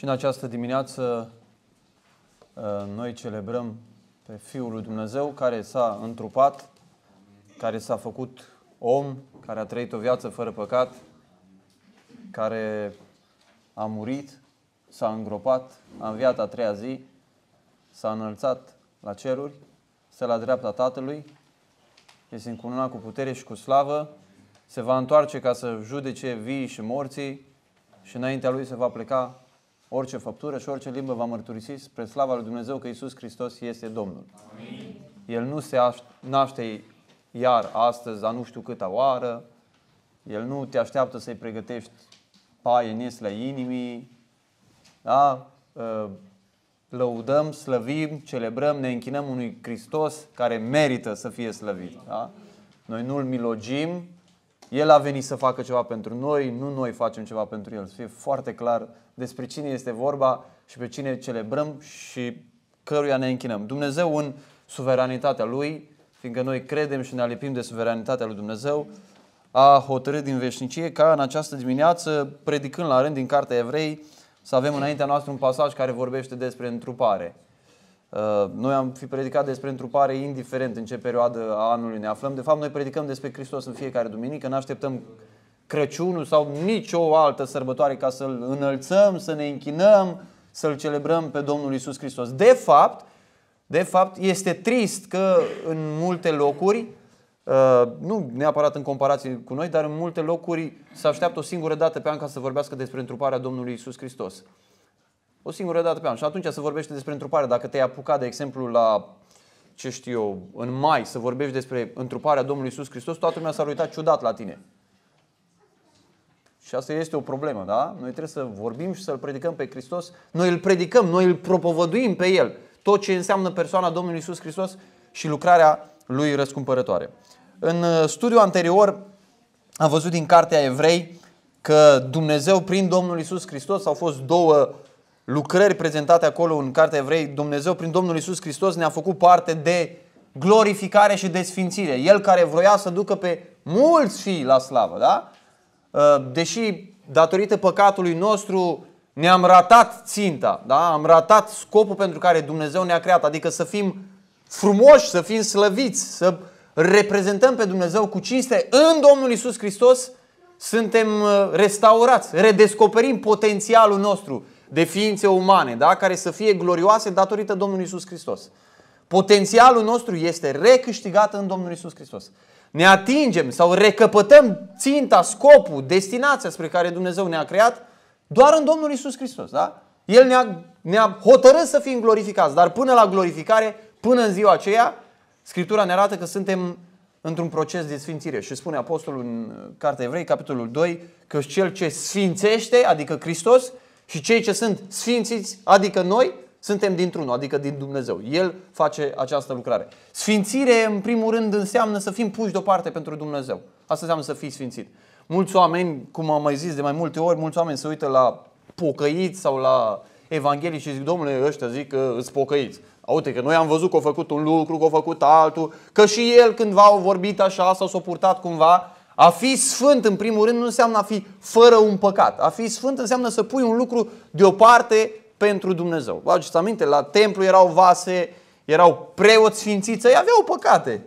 Și în această dimineață uh, noi celebrăm pe Fiul lui Dumnezeu care s-a întrupat, care s-a făcut om, care a trăit o viață fără păcat, care a murit, s-a îngropat, a înviat a treia zi, s-a înălțat la ceruri, se la dreapta Tatălui, este încununat cu putere și cu slavă, se va întoarce ca să judece vii și morții și înaintea lui se va pleca orice faptură și orice limbă va mărturisi spre slava lui Dumnezeu că Isus Hristos este Domnul. Amin. El nu se naște iar astăzi, a nu știu câta oară. El nu te așteaptă să-i pregătești paie în la inimii. Da? Ă, lăudăm, slăvim, celebrăm, ne închinăm unui Hristos care merită să fie slăvit. Da? Noi nu-L milogim, El a venit să facă ceva pentru noi, nu noi facem ceva pentru El. Să fie foarte clar despre cine este vorba și pe cine celebrăm și căruia ne închinăm. Dumnezeu în suveranitatea Lui, fiindcă noi credem și ne alipim de suveranitatea Lui Dumnezeu, a hotărât din veșnicie ca în această dimineață, predicând la rând din Cartea Evrei, să avem înaintea noastră un pasaj care vorbește despre întrupare. Uh, noi am fi predicat despre întrupare indiferent în ce perioadă a anului ne aflăm. De fapt, noi predicăm despre Hristos în fiecare duminică, ne așteptăm Crăciunul sau nicio altă sărbătoare ca să-L înălțăm, să ne închinăm, să-L celebrăm pe Domnul Isus Hristos. De fapt, de fapt, este trist că în multe locuri, uh, nu neapărat în comparație cu noi, dar în multe locuri se așteaptă o singură dată pe an ca să vorbească despre întruparea Domnului Isus Hristos. O singură dată pe an. Și atunci se vorbește despre întrupare. Dacă te-ai apucat, de exemplu, la ce știu eu, în mai să vorbești despre întruparea Domnului Isus Hristos, toată lumea s-ar uita ciudat la tine. Și asta este o problemă, da? Noi trebuie să vorbim și să-L predicăm pe Hristos. Noi îl predicăm, noi îl propovăduim pe El. Tot ce înseamnă persoana Domnului Isus Hristos și lucrarea Lui răscumpărătoare. În uh, studiul anterior am văzut din cartea Evrei că Dumnezeu prin Domnul Isus Hristos au fost două lucrări prezentate acolo în cartea Evrei. Dumnezeu prin Domnul Isus Hristos ne-a făcut parte de glorificare și sfințire. El care vroia să ducă pe mulți fii la slavă, da? Uh, deși datorită păcatului nostru ne-am ratat ținta, da? am ratat scopul pentru care Dumnezeu ne-a creat, adică să fim frumoși, să fim slăviți, să reprezentăm pe Dumnezeu cu cinste în Domnul Isus Hristos, suntem uh, restaurați, redescoperim potențialul nostru de ființe umane, da? care să fie glorioase datorită Domnului Isus Hristos. Potențialul nostru este recâștigat în Domnul Isus Hristos ne atingem sau recăpătăm ținta, scopul, destinația spre care Dumnezeu ne-a creat doar în Domnul Isus Hristos. Da? El ne-a, ne hotărât să fim glorificați, dar până la glorificare, până în ziua aceea, Scriptura ne arată că suntem într-un proces de sfințire. Și spune Apostolul în uh, Cartea Evrei, capitolul 2, că cel ce sfințește, adică Hristos, și cei ce sunt sfințiți, adică noi, suntem dintr-unul, adică din Dumnezeu. El face această lucrare. Sfințire, în primul rând, înseamnă să fim puși deoparte pentru Dumnezeu. Asta înseamnă să fii sfințit. Mulți oameni, cum am mai zis de mai multe ori, mulți oameni se uită la pocăiți sau la evanghelii și zic, domnule, ăștia zic că îți pocăiți. Aute, că noi am văzut că a făcut un lucru, că a făcut altul, că și el cândva au vorbit așa sau s-a purtat cumva. A fi sfânt, în primul rând, nu înseamnă a fi fără un păcat. A fi sfânt înseamnă să pui un lucru deoparte pentru Dumnezeu. Vă aduceți aminte? La templu erau vase, erau preoți sfințiți, ei aveau păcate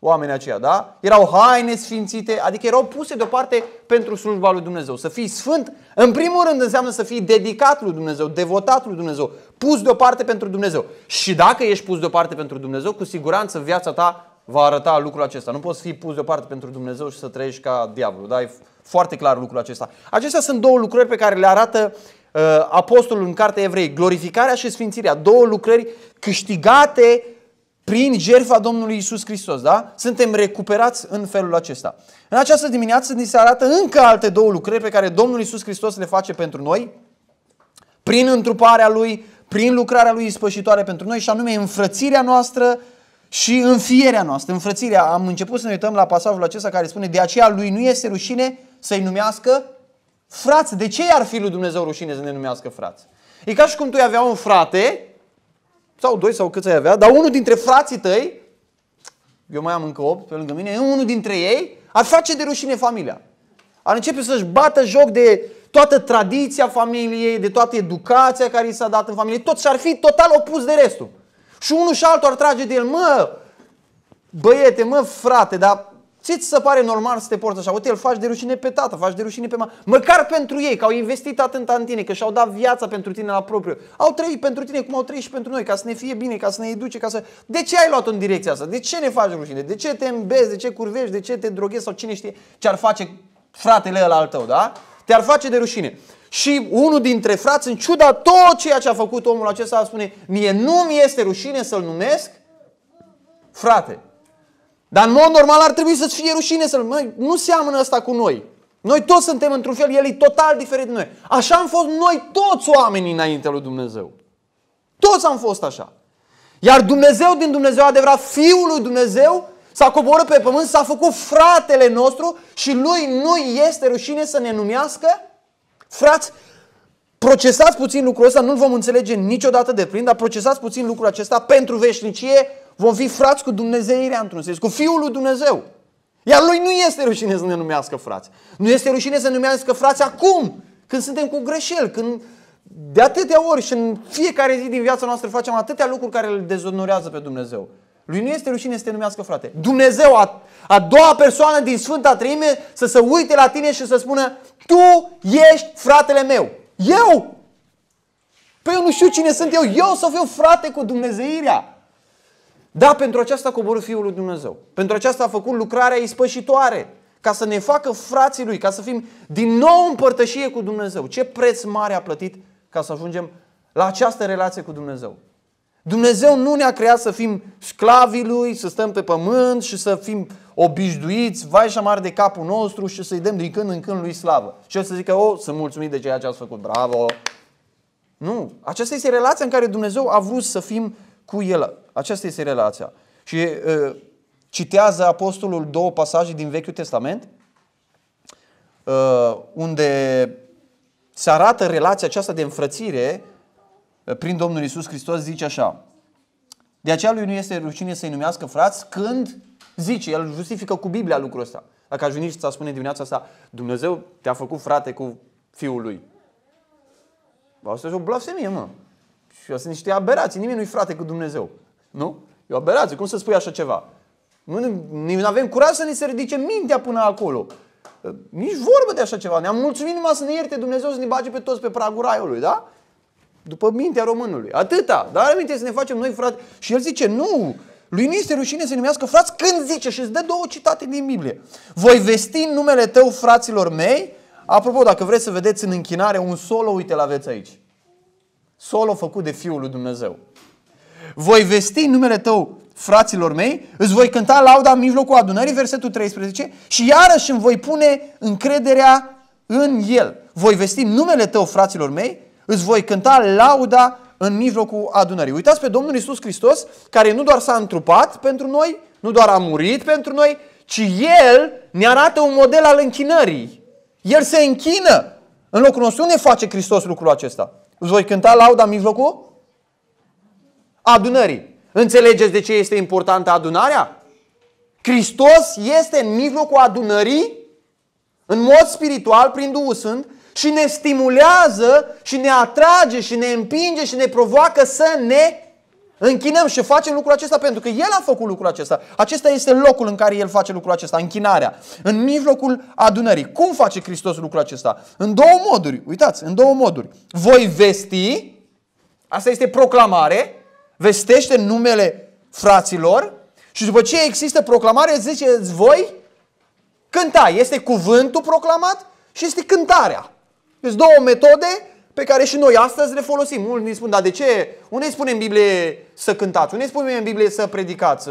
oamenii aceia, da? Erau haine sfințite, adică erau puse deoparte pentru slujba lui Dumnezeu. Să fii sfânt, în primul rând înseamnă să fii dedicat lui Dumnezeu, devotat lui Dumnezeu, pus deoparte pentru Dumnezeu. Și dacă ești pus deoparte pentru Dumnezeu, cu siguranță viața ta va arăta lucrul acesta. Nu poți fi pus deoparte pentru Dumnezeu și să trăiești ca diavolul, da? E foarte clar lucrul acesta. Acestea sunt două lucruri pe care le arată Uh, apostolul în cartea evrei, glorificarea și sfințirea, două lucrări câștigate prin jertfa Domnului Isus Hristos, da? Suntem recuperați în felul acesta. În această dimineață ni se arată încă alte două lucrări pe care Domnul Isus Hristos le face pentru noi, prin întruparea Lui, prin lucrarea Lui ispășitoare pentru noi și anume înfrățirea noastră și înfierea noastră. Înfrățirea, am început să ne uităm la pasajul acesta care spune de aceea Lui nu este rușine să-i numească Frați, de ce i-ar fi lui Dumnezeu rușine să ne numească frați? E ca și cum tu ai avea un frate, sau doi sau câți ai avea, dar unul dintre frații tăi, eu mai am încă opt pe lângă mine, unul dintre ei ar face de rușine familia. Ar începe să-și bată joc de toată tradiția familiei, de toată educația care i s-a dat în familie, tot și-ar fi total opus de restul. Și unul și altul ar trage de el, mă, băiete, mă, frate, dar ți se pare normal să te porți așa? Uite, îl faci de rușine pe tată, faci de rușine pe mamă. Măcar pentru ei, că au investit atât în tine, că și-au dat viața pentru tine la propriu. Au trăit pentru tine cum au trăit și pentru noi, ca să ne fie bine, ca să ne educe, ca să... De ce ai luat-o în direcția asta? De ce ne faci rușine? De ce te îmbezi? De ce curvești? De ce te droghezi? Sau cine știe ce ar face fratele ăla al tău, da? Te-ar face de rușine. Și unul dintre frați, în ciuda tot ceea ce a făcut omul acesta, spune, mie nu mi este rușine să-l numesc frate. Dar în mod normal ar trebui să-ți fie rușine să măi, nu seamănă asta cu noi. Noi toți suntem într-un fel, el e total diferit de noi. Așa am fost noi toți oamenii înaintea lui Dumnezeu. Toți am fost așa. Iar Dumnezeu din Dumnezeu adevărat, Fiul lui Dumnezeu, s-a coborât pe pământ, s-a făcut fratele nostru și lui nu este rușine să ne numească frați. Procesați puțin lucrul ăsta, nu-l vom înțelege niciodată de plin, dar procesați puțin lucrul acesta pentru veșnicie, vom fi frați cu Dumnezeu într-un sens, cu Fiul lui Dumnezeu. Iar lui nu este rușine să ne numească frați. Nu este rușine să ne numească frați acum, când suntem cu greșeli, când de atâtea ori și în fiecare zi din viața noastră facem atâtea lucruri care îl dezonorează pe Dumnezeu. Lui nu este rușine să te numească frate. Dumnezeu, a, a doua persoană din Sfânta Treime, să se uite la tine și să spună Tu ești fratele meu. Eu? Păi eu nu știu cine sunt eu. Eu să fiu frate cu Dumnezeirea. Da, pentru aceasta a coborât Fiul lui Dumnezeu. Pentru aceasta a făcut lucrarea ispășitoare. Ca să ne facă frații lui, ca să fim din nou în părtășie cu Dumnezeu. Ce preț mare a plătit ca să ajungem la această relație cu Dumnezeu. Dumnezeu nu ne-a creat să fim sclavii Lui, să stăm pe pământ și să fim obișnuiți, vai și mare de capul nostru și să-i dăm din când în când Lui slavă. Și o să zică, oh, sunt mulțumit de ceea ce ați făcut, bravo! Nu, aceasta este relația în care Dumnezeu a vrut să fim cu El. Aceasta este relația. Și uh, citează apostolul două pasaje din Vechiul Testament uh, unde se arată relația aceasta de înfrățire uh, prin Domnul Isus Hristos, zice așa. De aceea lui nu este rușine să-i numească frați când zice, el justifică cu Biblia lucrul ăsta. Dacă aș veni și ți spune dimineața asta, Dumnezeu te-a făcut frate cu fiul lui. Asta e o blasfemie, mă. Și asta sunt niște aberații, nimeni nu-i frate cu Dumnezeu. Nu? E o aberație. Cum să spui așa ceva? Nu avem curaj să ne se ridice mintea până acolo. Ă, nici vorbă de așa ceva. Ne-am mulțumit numai să ne ierte Dumnezeu să ne bage pe toți pe pragul raiului, da? După mintea românului. Atâta. Dar aminte să ne facem noi frate. Și el zice, nu, lui nu este rușine să numească frați când zice și îți dă două citate din Biblie. Voi vesti în numele tău fraților mei. Apropo, dacă vreți să vedeți în închinare un solo, uite, l-aveți aici. Solo făcut de Fiul lui Dumnezeu. Voi vesti numele tău fraților mei, îți voi cânta lauda în mijlocul adunării, versetul 13, și iarăși îmi voi pune încrederea în el. Voi vesti numele tău fraților mei, îți voi cânta lauda în mijlocul adunării. Uitați pe Domnul Isus Hristos, care nu doar s-a întrupat pentru noi, nu doar a murit pentru noi, ci El ne arată un model al închinării. El se închină. În locul nostru ne face Hristos lucrul acesta. Îți voi cânta lauda în mijlocul adunării. Înțelegeți de ce este importantă adunarea? Hristos este în mijlocul adunării, în mod spiritual, prin Duhul Sfânt, și ne stimulează și ne atrage și ne împinge și ne provoacă să ne închinăm și facem lucrul acesta pentru că El a făcut lucrul acesta. Acesta este locul în care El face lucrul acesta, închinarea, în mijlocul adunării. Cum face Hristos lucrul acesta? În două moduri, uitați, în două moduri. Voi vesti, asta este proclamare, vestește numele fraților și după ce există proclamare, ziceți voi, cânta. Este cuvântul proclamat și este cântarea. Sunt două metode pe care și noi astăzi le folosim. Unii spun, dar de ce? Unii spune în Biblie să cântați, unii spune în Biblie să predicați.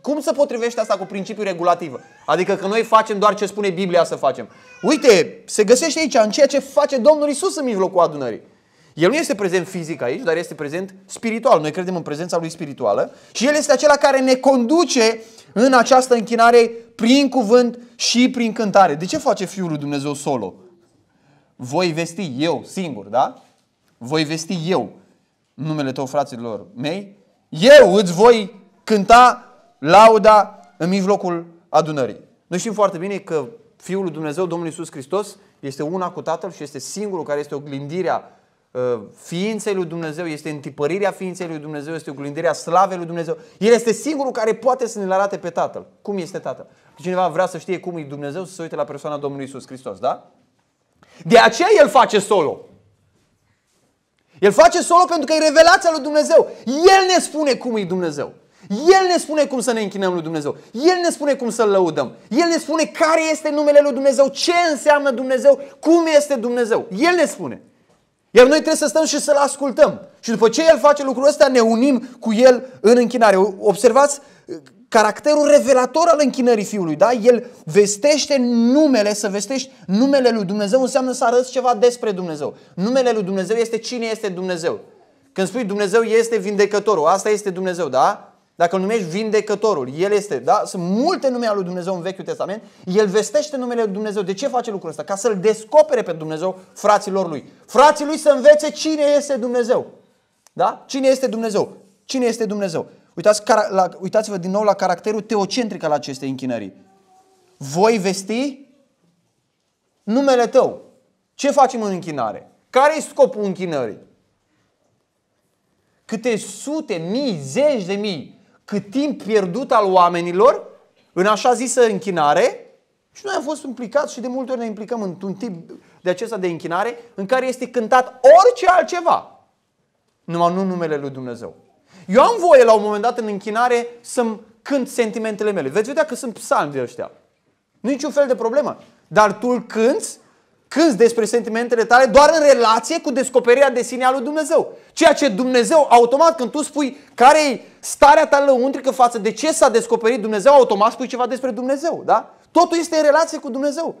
Cum se potrivește asta cu principiul regulativ? Adică că noi facem doar ce spune Biblia să facem. Uite, se găsește aici în ceea ce face Domnul Isus în mijlocul adunării. El nu este prezent fizic aici, dar este prezent spiritual. Noi credem în prezența lui spirituală și El este acela care ne conduce în această închinare prin cuvânt și prin cântare. De ce face Fiul lui Dumnezeu solo? Voi vesti eu singur, da? Voi vesti eu numele tău, fraților mei. Eu îți voi cânta lauda în mijlocul adunării. Noi știm foarte bine că Fiul lui Dumnezeu, Domnul Iisus Hristos, este una cu Tatăl și este singurul care este oglindirea Uh, ființei lui Dumnezeu, este întipărirea ființei lui Dumnezeu, este oglindirea slavei lui Dumnezeu. El este singurul care poate să ne-l arate pe Tatăl. Cum este Tatăl? Cineva vrea să știe cum e Dumnezeu să se uite la persoana Domnului Isus Hristos, da? De aceea el face solo. El face solo pentru că e revelația lui Dumnezeu. El ne spune cum e Dumnezeu. El ne spune cum să ne închinăm lui Dumnezeu. El ne spune cum să-L lăudăm. El ne spune care este numele lui Dumnezeu, ce înseamnă Dumnezeu, cum este Dumnezeu. El ne spune. Iar noi trebuie să stăm și să-L ascultăm. Și după ce El face lucrul ăsta, ne unim cu El în închinare. Observați uh, caracterul revelator al închinării Fiului, da? El vestește numele, să vestești numele lui Dumnezeu înseamnă să arăți ceva despre Dumnezeu. Numele lui Dumnezeu este cine este Dumnezeu. Când spui Dumnezeu este vindecătorul, asta este Dumnezeu, da? Dacă îl numești vindecătorul, el este, da? Sunt multe nume ale lui Dumnezeu în Vechiul Testament. El vestește numele lui Dumnezeu. De ce face lucrul ăsta? Ca să-l descopere pe Dumnezeu fraților lui. Frații lui să învețe cine este Dumnezeu. Da? Cine este Dumnezeu? Cine este Dumnezeu? Uitați, la, uitați-vă din nou la caracterul teocentric al acestei închinării. Voi vesti numele tău. Ce facem în închinare? Care e scopul închinării? Câte sute, mii, zeci de mii cât timp pierdut al oamenilor în așa zisă închinare și noi am fost implicați și de multe ori ne implicăm într-un tip de acesta de închinare în care este cântat orice altceva, numai nu numele lui Dumnezeu. Eu am voie la un moment dat în închinare să-mi cânt sentimentele mele. Veți vedea că sunt psalmi de ăștia. Niciun fel de problemă. Dar tu îl cânți cânți despre sentimentele tale doar în relație cu descoperirea de sine a lui Dumnezeu. Ceea ce Dumnezeu, automat, când tu spui care e starea ta lăuntrică față de ce s-a descoperit Dumnezeu, automat spui ceva despre Dumnezeu. Da? Totul este în relație cu Dumnezeu.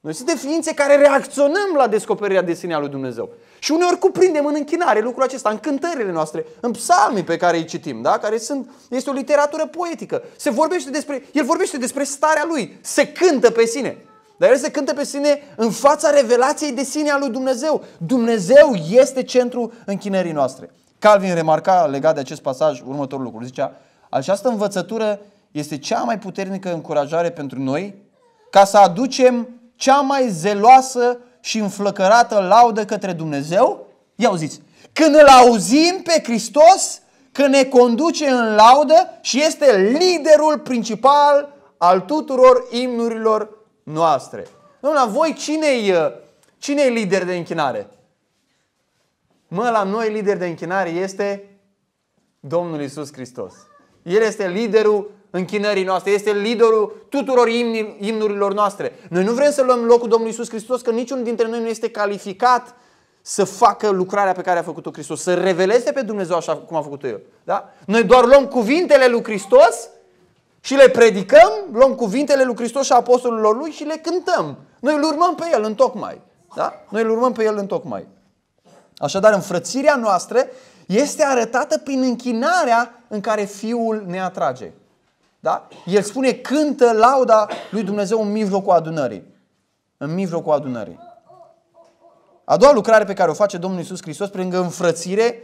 Noi suntem ființe care reacționăm la descoperirea de sine a lui Dumnezeu. Și uneori cuprindem în închinare lucrul acesta, în cântările noastre, în psalmii pe care îi citim, da? care sunt, este o literatură poetică. Se vorbește despre, el vorbește despre starea lui, se cântă pe sine. Dar el se cântă pe sine în fața revelației de sine a lui Dumnezeu. Dumnezeu este centrul închinării noastre. Calvin remarca legat de acest pasaj următorul lucru. Zicea, această învățătură este cea mai puternică încurajare pentru noi ca să aducem cea mai zeloasă și înflăcărată laudă către Dumnezeu? Ia auziți, când îl auzim pe Hristos, că ne conduce în laudă și este liderul principal al tuturor imnurilor noastre. la voi cine-i, uh, cine e lider de închinare? Mă, la noi lider de închinare este Domnul Isus Hristos. El este liderul închinării noastre, este liderul tuturor imnurilor noastre. Noi nu vrem să luăm locul Domnului Isus Hristos, că niciunul dintre noi nu este calificat să facă lucrarea pe care a făcut-o Hristos, să reveleze pe Dumnezeu așa cum a făcut-o El. Da? Noi doar luăm cuvintele lui Hristos și le predicăm, luăm cuvintele lui Hristos și apostolilor lui și le cântăm. Noi îl urmăm pe el în tocmai. Da? Noi îl urmăm pe el în tocmai. Așadar, înfrățirea noastră este arătată prin închinarea în care Fiul ne atrage. Da? El spune, cântă lauda lui Dumnezeu în mijlocul adunării. În mijlocul adunării. A doua lucrare pe care o face Domnul Iisus Hristos, prin înfrățire,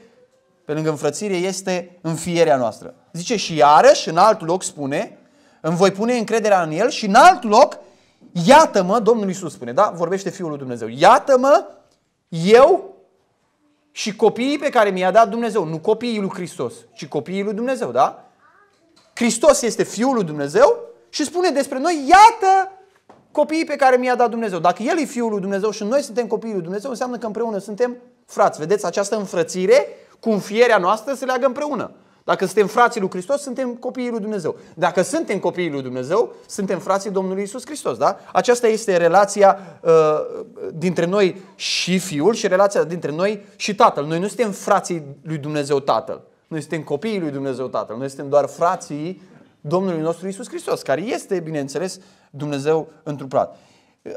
pe lângă înfrățire, este înfierea noastră. Zice și iarăși, în alt loc spune, îmi voi pune încrederea în El și în alt loc, iată-mă, Domnul Iisus spune, da? Vorbește Fiul lui Dumnezeu. Iată-mă, eu și copiii pe care mi-a dat Dumnezeu. Nu copiii lui Hristos, ci copiii lui Dumnezeu, da? Hristos este Fiul lui Dumnezeu și spune despre noi, iată copiii pe care mi-a dat Dumnezeu. Dacă El e Fiul lui Dumnezeu și noi suntem copiii lui Dumnezeu, înseamnă că împreună suntem frați. Vedeți această înfrățire Confierea noastră se leagă împreună. Dacă suntem frații lui Hristos, suntem copiii lui Dumnezeu. Dacă suntem copiii lui Dumnezeu, suntem frații Domnului Isus Hristos. Da? Aceasta este relația uh, dintre noi și Fiul și relația dintre noi și Tatăl. Noi nu suntem frații lui Dumnezeu Tatăl. Noi suntem copiii lui Dumnezeu Tatăl. Noi suntem doar frații Domnului nostru Isus Hristos, care este, bineînțeles, Dumnezeu întruprat.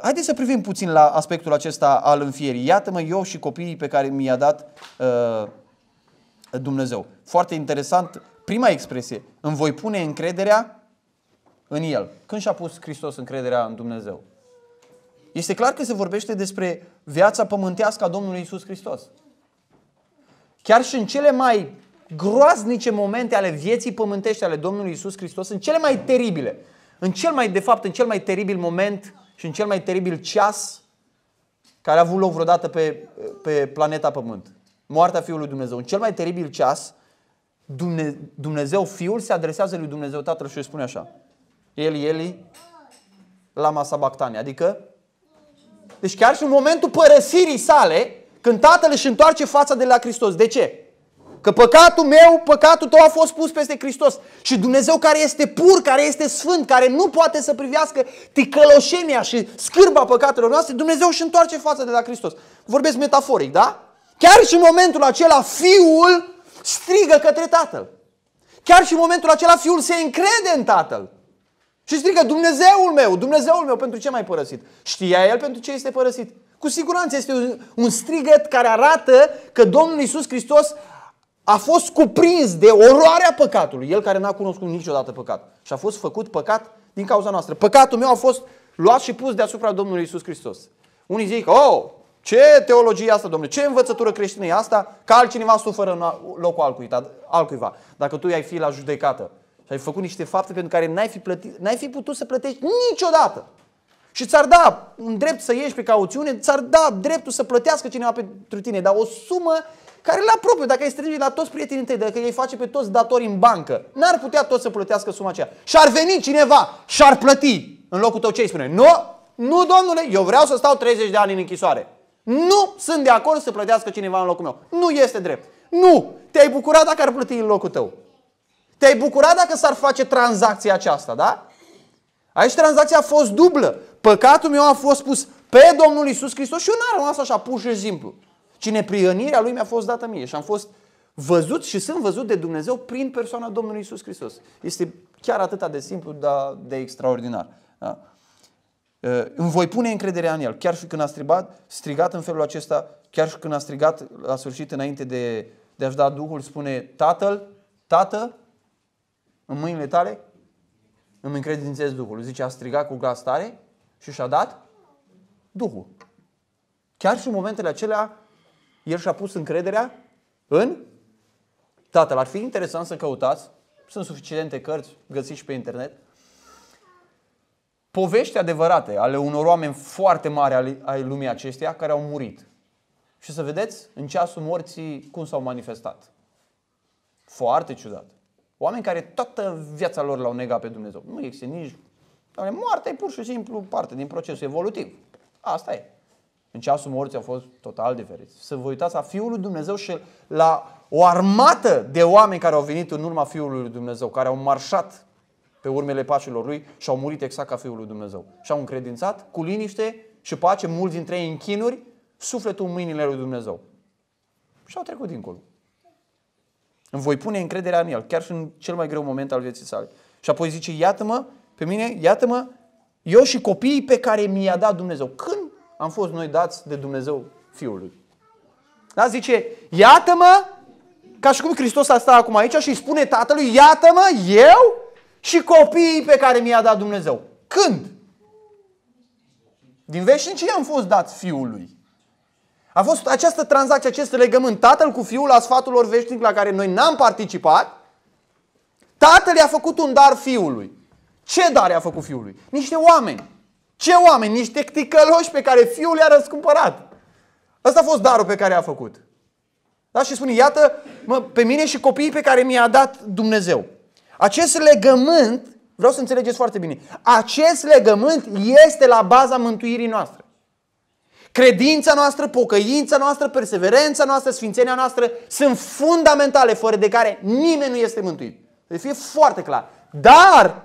Haideți să privim puțin la aspectul acesta al înfierii. Iată-mă eu și copiii pe care mi-a dat uh, Dumnezeu. Foarte interesant, prima expresie, îmi voi pune încrederea în El. Când și-a pus Hristos încrederea în Dumnezeu? Este clar că se vorbește despre viața pământească a Domnului Isus Hristos. Chiar și în cele mai groaznice momente ale vieții pământești ale Domnului Isus Hristos, în cele mai teribile, în cel mai, de fapt, în cel mai teribil moment și în cel mai teribil ceas care a avut loc vreodată pe, pe planeta Pământ moartea Fiului Dumnezeu. În cel mai teribil ceas, Dumne- Dumnezeu Fiul se adresează lui Dumnezeu Tatăl și îi spune așa. El, Eli, masa bactane. Adică, deci chiar și în momentul părăsirii sale, când Tatăl își întoarce fața de la Hristos. De ce? Că păcatul meu, păcatul tău a fost pus peste Hristos. Și Dumnezeu care este pur, care este sfânt, care nu poate să privească ticăloșenia și scârba păcatelor noastre, Dumnezeu își întoarce fața de la Hristos. Vorbesc metaforic, da? Chiar și în momentul acela fiul strigă către tatăl. Chiar și în momentul acela fiul se încrede în tatăl. Și strigă, Dumnezeul meu, Dumnezeul meu, pentru ce m-ai părăsit? Știa el pentru ce este părăsit. Cu siguranță este un, un strigăt care arată că Domnul Isus Hristos a fost cuprins de oroarea păcatului. El care n-a cunoscut niciodată păcat. Și a fost făcut păcat din cauza noastră. Păcatul meu a fost luat și pus deasupra Domnului Isus Hristos. Unii zic, oh, ce teologie asta, domnule? Ce învățătură creștină e asta? Că altcineva suferă în locul da, altcuiva. Dacă tu ai fi la judecată și ai făcut niște fapte pentru care n-ai fi, plătit, n-ai fi putut să plătești niciodată. Și ți-ar da un drept să ieși pe cauțiune, ți-ar da dreptul să plătească cineva pentru tine, dar o sumă care la propriu, dacă ai strânge la toți prietenii tăi, dacă îi face pe toți datori în bancă, n-ar putea toți să plătească suma aceea. Și ar veni cineva și ar plăti în locul tău ce îi spune? Nu, nu domnule, eu vreau să stau 30 de ani în închisoare. Nu sunt de acord să plătească cineva în locul meu. Nu este drept. Nu! Te-ai bucurat dacă ar plăti în locul tău. Te-ai bucurat dacă s-ar face tranzacția aceasta, da? Aici tranzacția a fost dublă. Păcatul meu a fost pus pe Domnul Isus Hristos și eu n-am rămas așa pur și simplu. Cine prionirea lui mi-a fost dată mie și am fost văzut și sunt văzut de Dumnezeu prin persoana Domnului Isus Hristos. Este chiar atât de simplu, dar de extraordinar. Da? Ă, îmi voi pune încrederea în El. Chiar și când a strigat, strigat în felul acesta, chiar și când a strigat la sfârșit înainte de, de a-și da Duhul, spune Tatăl, Tată, în mâinile tale, îmi încredințez Duhul. Zice, a strigat cu glas tare și și-a dat Duhul. Chiar și în momentele acelea, el și-a pus încrederea în Tatăl. Ar fi interesant să căutați, sunt suficiente cărți, găsiți și pe internet, povești adevărate ale unor oameni foarte mari ai lumii acesteia care au murit. Și să vedeți în ceasul morții cum s-au manifestat. Foarte ciudat. Oameni care toată viața lor l-au negat pe Dumnezeu. Nu există nici... Moartea e pur și simplu parte din procesul evolutiv. Asta e. În ceasul morții au fost total diferiți. Să vă uitați la Fiul lui Dumnezeu și la o armată de oameni care au venit în urma Fiului lui Dumnezeu, care au marșat pe urmele pașilor lui și au murit exact ca Fiul lui Dumnezeu. Și au încredințat cu liniște și pace, mulți dintre ei în chinuri, sufletul în mâinile lui Dumnezeu. Și au trecut dincolo. Îmi voi pune încrederea în el, chiar și în cel mai greu moment al vieții sale. Și apoi zice, iată-mă, pe mine, iată-mă, eu și copiii pe care mi-a dat Dumnezeu. Când am fost noi dați de Dumnezeu Fiului? Da? Zice, iată-mă, ca și cum Hristos a stat acum aici și îi spune tatălui, iată-mă, eu și copiii pe care mi a dat Dumnezeu. Când? Din veșnicie am fost dat fiului. A fost această tranzacție, acest legământ. Tatăl cu fiul la sfatul lor veșnic la care noi n-am participat, tatăl i-a făcut un dar fiului. Ce dar i-a făcut fiului? Niște oameni. Ce oameni? Niște ticăloși pe care fiul i-a răscumpărat. Ăsta a fost darul pe care i-a făcut. Da? Și spune, iată, mă, pe mine și copiii pe care mi-a dat Dumnezeu. Acest legământ, vreau să înțelegeți foarte bine, acest legământ este la baza mântuirii noastre. Credința noastră, pocăința noastră, perseverența noastră, sfințenia noastră sunt fundamentale, fără de care nimeni nu este mântuit. Să fie foarte clar. Dar,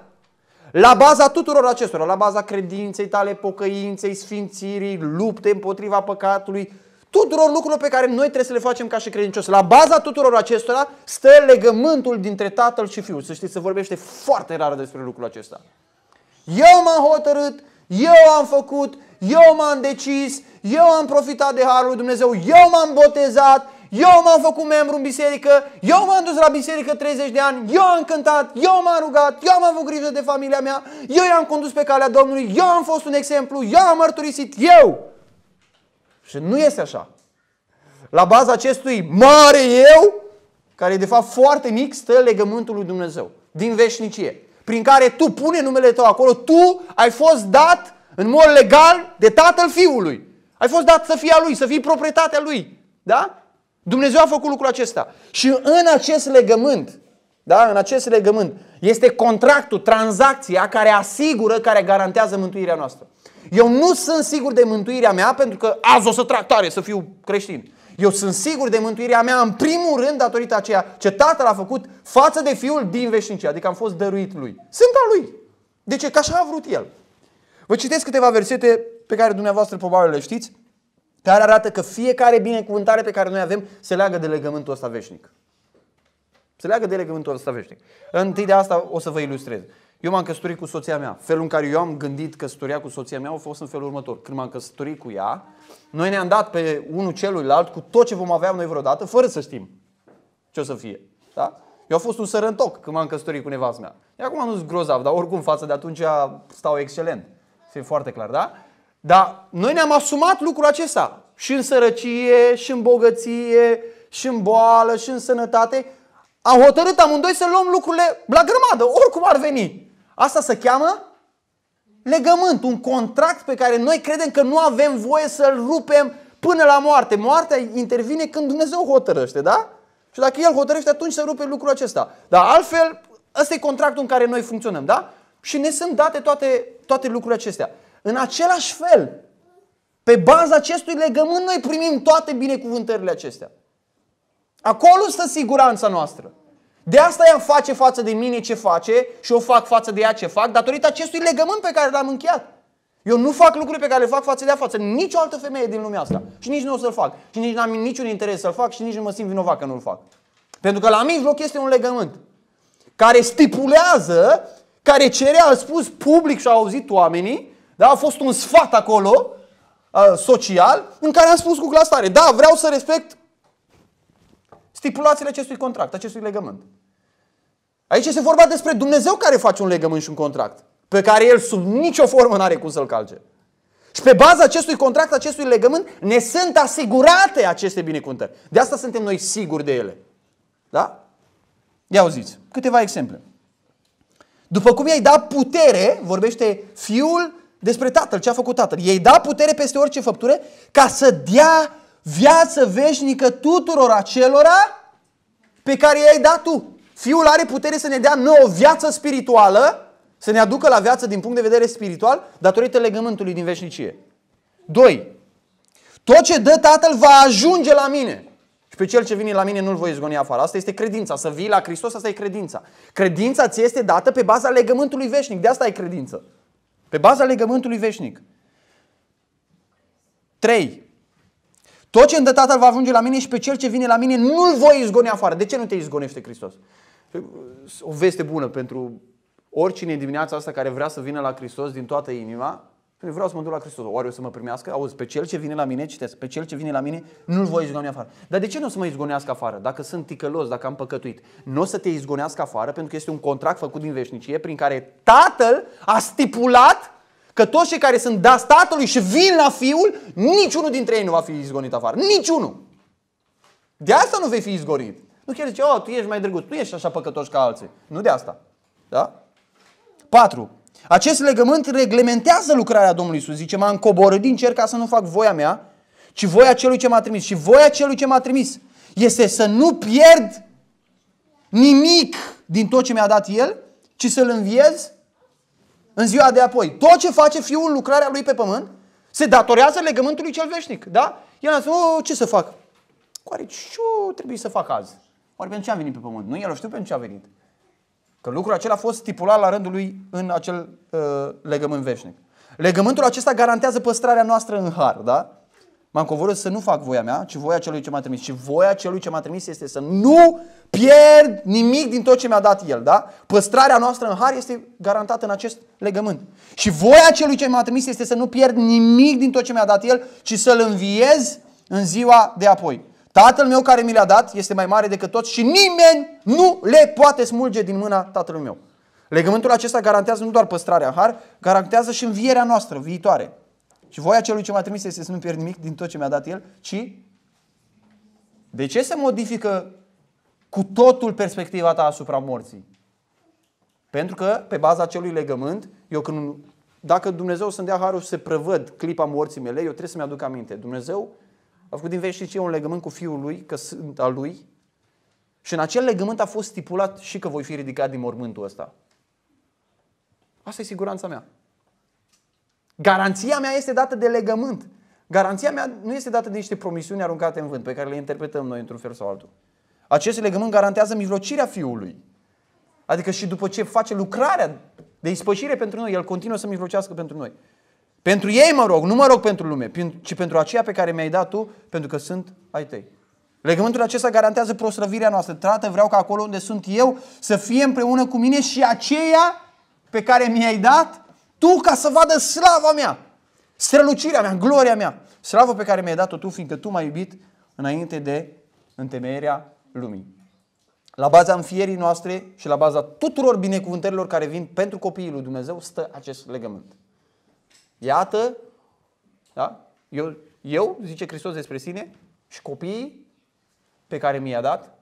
la baza tuturor acestora, la baza credinței tale, pocăinței, sfințirii, lupte împotriva păcatului, tuturor lucrurilor pe care noi trebuie să le facem ca și credincios. La baza tuturor acestora stă legământul dintre tatăl și fiul. Să știți, se vorbește foarte rar despre lucrul acesta. Eu m-am hotărât, eu am făcut, eu m-am decis, eu am profitat de Harul lui Dumnezeu, eu m-am botezat, eu m-am făcut membru în biserică, eu m-am dus la biserică 30 de ani, eu am cântat, eu m-am rugat, eu am avut grijă de familia mea, eu i-am condus pe calea Domnului, eu am fost un exemplu, eu am mărturisit, eu! Și nu este așa. La baza acestui mare eu, care e de fapt foarte mic, stă legământul lui Dumnezeu din veșnicie, prin care tu pune numele tău acolo, tu ai fost dat în mod legal de tatăl fiului. Ai fost dat să fii a lui, să fii proprietatea lui. Da? Dumnezeu a făcut lucrul acesta. Și în acest legământ da? În acest legământ. Este contractul, tranzacția care asigură, care garantează mântuirea noastră. Eu nu sunt sigur de mântuirea mea pentru că azi o să trag tare să fiu creștin. Eu sunt sigur de mântuirea mea în primul rând datorită aceea ce tatăl a făcut față de fiul din veșnicie. Adică am fost dăruit lui. Sunt al lui. De ce? Că așa a vrut el. Vă citesc câteva versete pe care dumneavoastră probabil le știți, care arată că fiecare binecuvântare pe care noi avem se leagă de legământul ăsta veșnic. Se leagă de ele ăsta asta veșnic. Întâi de asta o să vă ilustrez. Eu m-am căsătorit cu soția mea. Felul în care eu am gândit căsătoria cu soția mea a fost în felul următor. Când m-am căsătorit cu ea, noi ne-am dat pe unul celuilalt cu tot ce vom avea noi vreodată, fără să știm ce o să fie. Da? Eu am fost un sărăntoc când m-am căsătorit cu nevastă mea. E acum nu sunt grozav, dar oricum față de atunci stau excelent. fie foarte clar, da? Dar noi ne-am asumat lucrul acesta. Și în sărăcie, și în bogăție, și în boală, și în sănătate. Am hotărât amândoi să luăm lucrurile la grămadă, oricum ar veni. Asta se cheamă legământ, un contract pe care noi credem că nu avem voie să-l rupem până la moarte. Moartea intervine când Dumnezeu hotărăște, da? Și dacă El hotărăște, atunci se rupe lucrul acesta. Dar altfel, ăsta e contractul în care noi funcționăm, da? Și ne sunt date toate, toate lucrurile acestea. În același fel, pe baza acestui legământ, noi primim toate binecuvântările acestea. Acolo stă siguranța noastră. De asta ea face față de mine ce face și o fac față de ea ce fac, datorită acestui legământ pe care l-am încheiat. Eu nu fac lucruri pe care le fac față de ea, față nicio altă femeie din lumea asta. Și nici nu o să-l fac. Și nici n-am niciun interes să-l fac și nici nu mă simt vinovat că nu-l fac. Pentru că la mijloc este un legământ care stipulează, care cerea, a spus public și au auzit oamenii, da? a fost un sfat acolo, social, în care am spus cu clasare, da, vreau să respect stipulațiile acestui contract, acestui legământ. Aici este vorba despre Dumnezeu care face un legământ și un contract, pe care el sub nicio formă nu are cum să-l calce. Și pe baza acestui contract, acestui legământ, ne sunt asigurate aceste binecuvântări. De asta suntem noi siguri de ele. Da? Ia auziți, câteva exemple. După cum i-ai dat putere, vorbește fiul despre tatăl, ce a făcut tatăl. I-ai dat putere peste orice făptură ca să dea viață veșnică tuturor acelora pe care i-ai dat tu. Fiul are putere să ne dea nouă viață spirituală, să ne aducă la viață din punct de vedere spiritual, datorită legământului din veșnicie. 2. Tot ce dă Tatăl va ajunge la mine. Și pe cel ce vine la mine nu-l voi izgoni afară. Asta este credința. Să vii la Hristos, asta e credința. Credința ți este dată pe baza legământului veșnic. De asta e credință. Pe baza legământului veșnic. 3. Tot ce de Tatăl va ajunge la mine și pe cel ce vine la mine nu-l voi izgoni afară. De ce nu te izgonește Hristos? Păi, o veste bună pentru oricine dimineața asta care vrea să vină la Hristos din toată inima. Păi vreau să mă duc la Hristos. Oare o să mă primească? Auzi, pe cel ce vine la mine, citesc, pe cel ce vine la mine nu-l voi izgoni afară. Dar de ce nu o să mă izgonească afară? Dacă sunt ticălos, dacă am păcătuit. Nu o să te izgonească afară pentru că este un contract făcut din veșnicie prin care Tatăl a stipulat că toți cei care sunt dați tatălui și vin la Fiul, niciunul dintre ei nu va fi izgonit afară. Niciunul. De asta nu vei fi izgonit. Nu chiar zice, oh, tu ești mai drăguț, tu ești așa păcătos ca alții. Nu de asta. Da? 4. Acest legământ reglementează lucrarea Domnului Isus. Zice, m-am coborât din cer ca să nu fac voia mea, ci voia celui ce m-a trimis. Și voia celui ce m-a trimis este să nu pierd nimic din tot ce mi-a dat El, ci să-L înviez în ziua de apoi. Tot ce face Fiul lucrarea Lui pe pământ se datorează legământului cel veșnic. Da? El a zis, oh, ce să fac? Oare ce trebuie să fac azi? Oare pentru ce am venit pe pământ? Nu, el o știu pentru ce a venit. Că lucrul acela a fost stipulat la rândul lui în acel uh, legământ veșnic. Legământul acesta garantează păstrarea noastră în har, da? M-am covorât să nu fac voia mea, ci voia celui ce m-a trimis. Și voia celui ce m-a trimis este să nu pierd nimic din tot ce mi-a dat El. Da? Păstrarea noastră în har este garantată în acest legământ. Și voia celui ce m-a trimis este să nu pierd nimic din tot ce mi-a dat El, ci să-L înviez în ziua de apoi. Tatăl meu care mi l a dat este mai mare decât toți și nimeni nu le poate smulge din mâna tatălui meu. Legământul acesta garantează nu doar păstrarea în har, garantează și învierea noastră viitoare. Și voia celui ce m-a trimis este să nu pierd nimic din tot ce mi-a dat el, ci de ce se modifică cu totul perspectiva ta asupra morții? Pentru că, pe baza acelui legământ, eu când, dacă Dumnezeu să-mi dea harul să prevăd clipa morții mele, eu trebuie să-mi aduc aminte. Dumnezeu a făcut din veșnicie un legământ cu Fiul Lui, că sunt al Lui, și în acel legământ a fost stipulat și că voi fi ridicat din mormântul ăsta. Asta e siguranța mea. Garanția mea este dată de legământ. Garanția mea nu este dată de niște promisiuni aruncate în vânt, pe care le interpretăm noi într-un fel sau altul. Acest legământ garantează mijlocirea Fiului. Adică și după ce face lucrarea de ispășire pentru noi, El continuă să mijlocească pentru noi. Pentru ei mă rog, nu mă rog pentru lume, ci pentru aceea pe care mi-ai dat tu, pentru că sunt ai tăi. Legământul acesta garantează proslăvirea noastră. Trată, vreau ca acolo unde sunt eu să fie împreună cu mine și aceea pe care mi-ai dat tu ca să vadă slava mea, strălucirea mea, gloria mea, slavă pe care mi-ai dat-o tu, fiindcă tu m-ai iubit înainte de întemeierea lumii. La baza înfierii noastre și la baza tuturor binecuvântărilor care vin pentru copiii lui Dumnezeu stă acest legământ. Iată, da? eu, eu, zice Hristos despre sine, și copiii pe care mi-i-a dat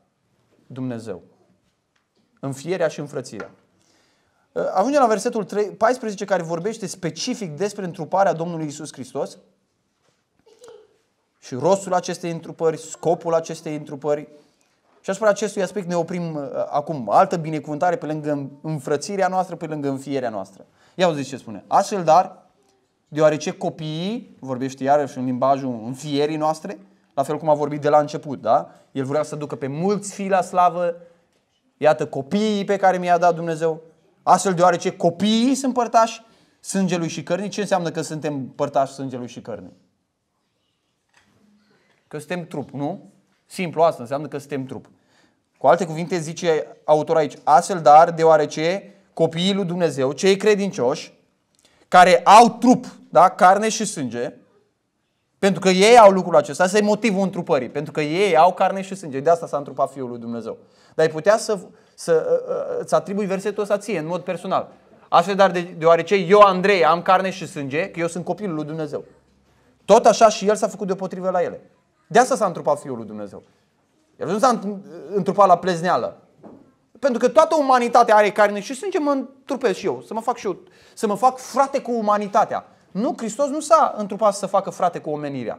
Dumnezeu. Înfierea și înfrățirea. Uh, Ajungem la versetul 14 care vorbește specific despre întruparea Domnului Isus Hristos și rostul acestei întrupări, scopul acestei întrupări. Și asupra acestui aspect ne oprim uh, acum. Altă binecuvântare pe lângă înfrățirea noastră, pe lângă înfierea noastră. Ia auziți ce spune. Astfel, dar, deoarece copiii, vorbește iarăși în limbajul înfierii noastre, la fel cum a vorbit de la început, da? El vrea să ducă pe mulți fii la slavă, iată copiii pe care mi-a dat Dumnezeu, Astfel deoarece copiii sunt părtași sângelui și cărnii, ce înseamnă că suntem părtași sângelui și cărnii? Că suntem trup, nu? Simplu asta înseamnă că suntem trup. Cu alte cuvinte zice autor aici, astfel dar deoarece copiii lui Dumnezeu, cei credincioși, care au trup, da? carne și sânge, pentru că ei au lucrul acesta, asta e motivul întrupării, pentru că ei au carne și sânge, de asta s-a întrupat Fiul lui Dumnezeu. Dar ai putea să să ă, ă, îți atribui versetul ăsta ție, în mod personal. dar de, deoarece eu, Andrei, am carne și sânge, că eu sunt copilul lui Dumnezeu. Tot așa și el s-a făcut deopotrivă la ele. De asta s-a întrupat Fiul lui Dumnezeu. El nu s-a întrupat la plezneală. Pentru că toată umanitatea are carne și sânge, mă întrupez și eu, să mă fac și eu, să mă fac frate cu umanitatea. Nu, Hristos nu s-a întrupat să facă frate cu omenirea.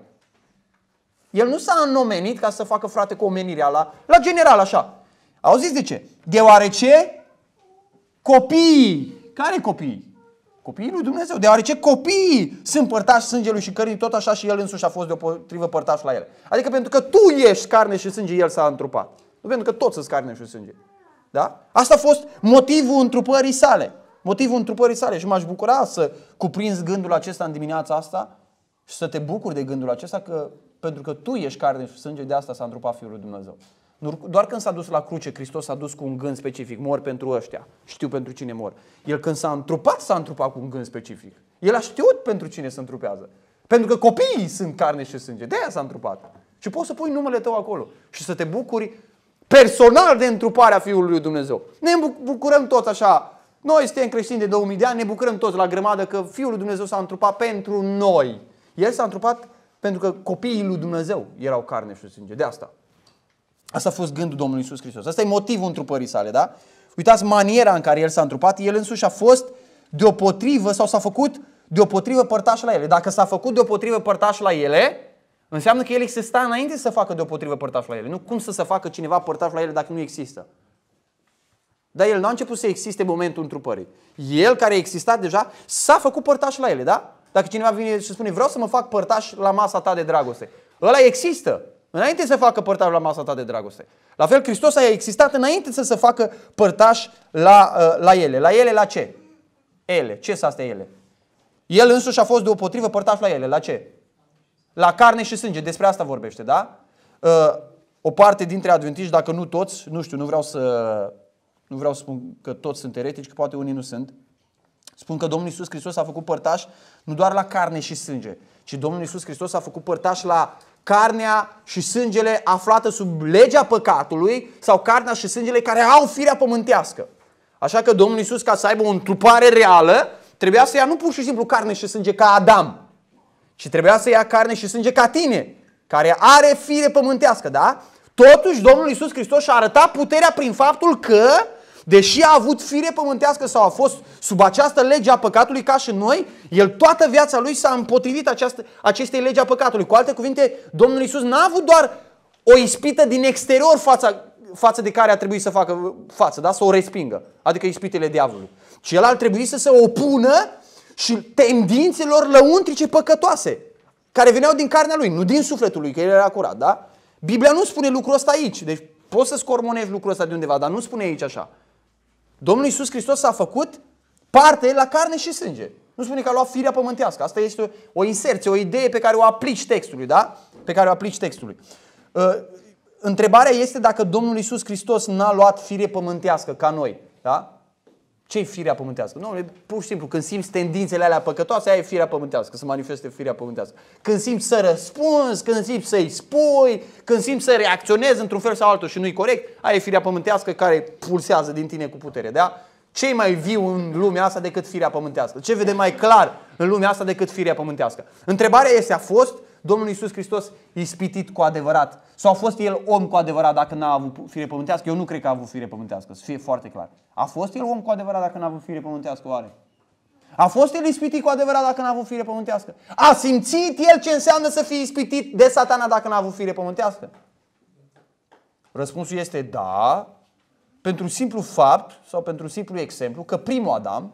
El nu s-a înomenit ca să facă frate cu omenirea la, la general așa. Auziți de ce? Deoarece copiii, care copii? Copiii lui Dumnezeu, deoarece copiii sunt părtași sângelui și cărnii, tot așa și el însuși a fost deopotrivă părtași la el. Adică pentru că tu ești carne și sânge, el s-a întrupat. Nu pentru că toți sunt carne și sânge. Da? Asta a fost motivul întrupării sale. Motivul întrupării sale și m-aș bucura să cuprins gândul acesta în dimineața asta și să te bucuri de gândul acesta că pentru că tu ești carne și sânge, de asta s-a întrupat Fiul lui Dumnezeu. Doar când s-a dus la cruce, Hristos s-a dus cu un gând specific. Mor pentru ăștia. Știu pentru cine mor. El când s-a întrupat, s-a întrupat cu un gând specific. El a știut pentru cine se întrupează. Pentru că copiii sunt carne și sânge. De aia s-a întrupat. Și poți să pui numele tău acolo și să te bucuri personal de întruparea Fiului lui Dumnezeu. Ne bucurăm toți așa. Noi suntem creștini de 2000 de ani, ne bucurăm toți la grămadă că Fiul lui Dumnezeu s-a întrupat pentru noi. El s-a întrupat pentru că copiii lui Dumnezeu erau carne și sânge. De asta. Asta a fost gândul Domnului Isus Hristos. Asta e motivul întrupării sale, da? Uitați maniera în care el s-a întrupat. El însuși a fost deopotrivă sau s-a făcut deopotrivă părtaș la ele. Dacă s-a făcut deopotrivă părtaș la ele, înseamnă că el exista înainte să facă deopotrivă părtaș la ele. Nu cum să se facă cineva părtaș la ele dacă nu există. Dar el nu a început să existe momentul întrupării. El care existat deja s-a făcut părtaș la ele, da? Dacă cineva vine și spune vreau să mă fac părtaș la masa ta de dragoste, ăla există. Înainte să facă părtaș la masa ta de dragoste. La fel, Hristos a existat înainte să se facă părtaș la, uh, la ele. La ele la ce? Ele. Ce sunt astea ele? El însuși a fost deopotrivă părtaș la ele. La ce? La carne și sânge. Despre asta vorbește, da? Uh, o parte dintre adventiști, dacă nu toți, nu știu, nu vreau să, nu vreau să spun că toți sunt eretici, că poate unii nu sunt, Spun că Domnul Iisus Hristos a făcut părtaș nu doar la carne și sânge, ci Domnul Iisus Hristos a făcut părtaș la carnea și sângele aflată sub legea păcatului sau carnea și sângele care au firea pământească. Așa că Domnul Isus, ca să aibă o întrupare reală, trebuia să ia nu pur și simplu carne și sânge ca Adam, ci trebuia să ia carne și sânge ca tine, care are fire pământească, da? Totuși, Domnul Isus Hristos și-a arătat puterea prin faptul că Deși a avut fire pământească sau a fost sub această lege a păcatului ca și noi, el toată viața lui s-a împotrivit această, acestei legi a păcatului. Cu alte cuvinte, Domnul Isus n-a avut doar o ispită din exterior fața, față de care a trebuit să facă față, da? să o respingă, adică ispitele diavolului. Și el ar trebui să se opună și tendințelor lăuntrice păcătoase, care veneau din carnea lui, nu din sufletul lui, că el era curat, da? Biblia nu spune lucrul ăsta aici, deci poți să scormonești lucrul ăsta de undeva, dar nu spune aici așa. Domnul Iisus Hristos a făcut parte la carne și sânge. Nu spune că a luat firea pământească. Asta este o, inserție, o idee pe care o aplici textului, da? Pe care o aplici textului. Uh, întrebarea este dacă Domnul Iisus Hristos n-a luat fire pământească ca noi, da? ce e firea pământească? Nu, pur și simplu, când simți tendințele alea păcătoase, aia e firea pământească, să manifeste firea pământească. Când simți să răspunzi, când simți să-i spui, când simți să reacționezi într-un fel sau altul și nu-i corect, aia e firea pământească care pulsează din tine cu putere. Da? ce mai viu în lumea asta decât firea pământească? Ce vede mai clar în lumea asta decât firea pământească? Întrebarea este, a fost Domnul Iisus Hristos ispitit cu adevărat? Sau a fost el om cu adevărat dacă n-a avut fire pământească? Eu nu cred că a avut fire pământească, să fie foarte clar. A fost el om cu adevărat dacă n-a avut fire pământească oare? A fost el ispitit cu adevărat dacă n-a avut fire pământească? A simțit el ce înseamnă să fie ispitit de satana dacă n-a avut fire pământească? Răspunsul este da, pentru simplu fapt sau pentru simplu exemplu că primul Adam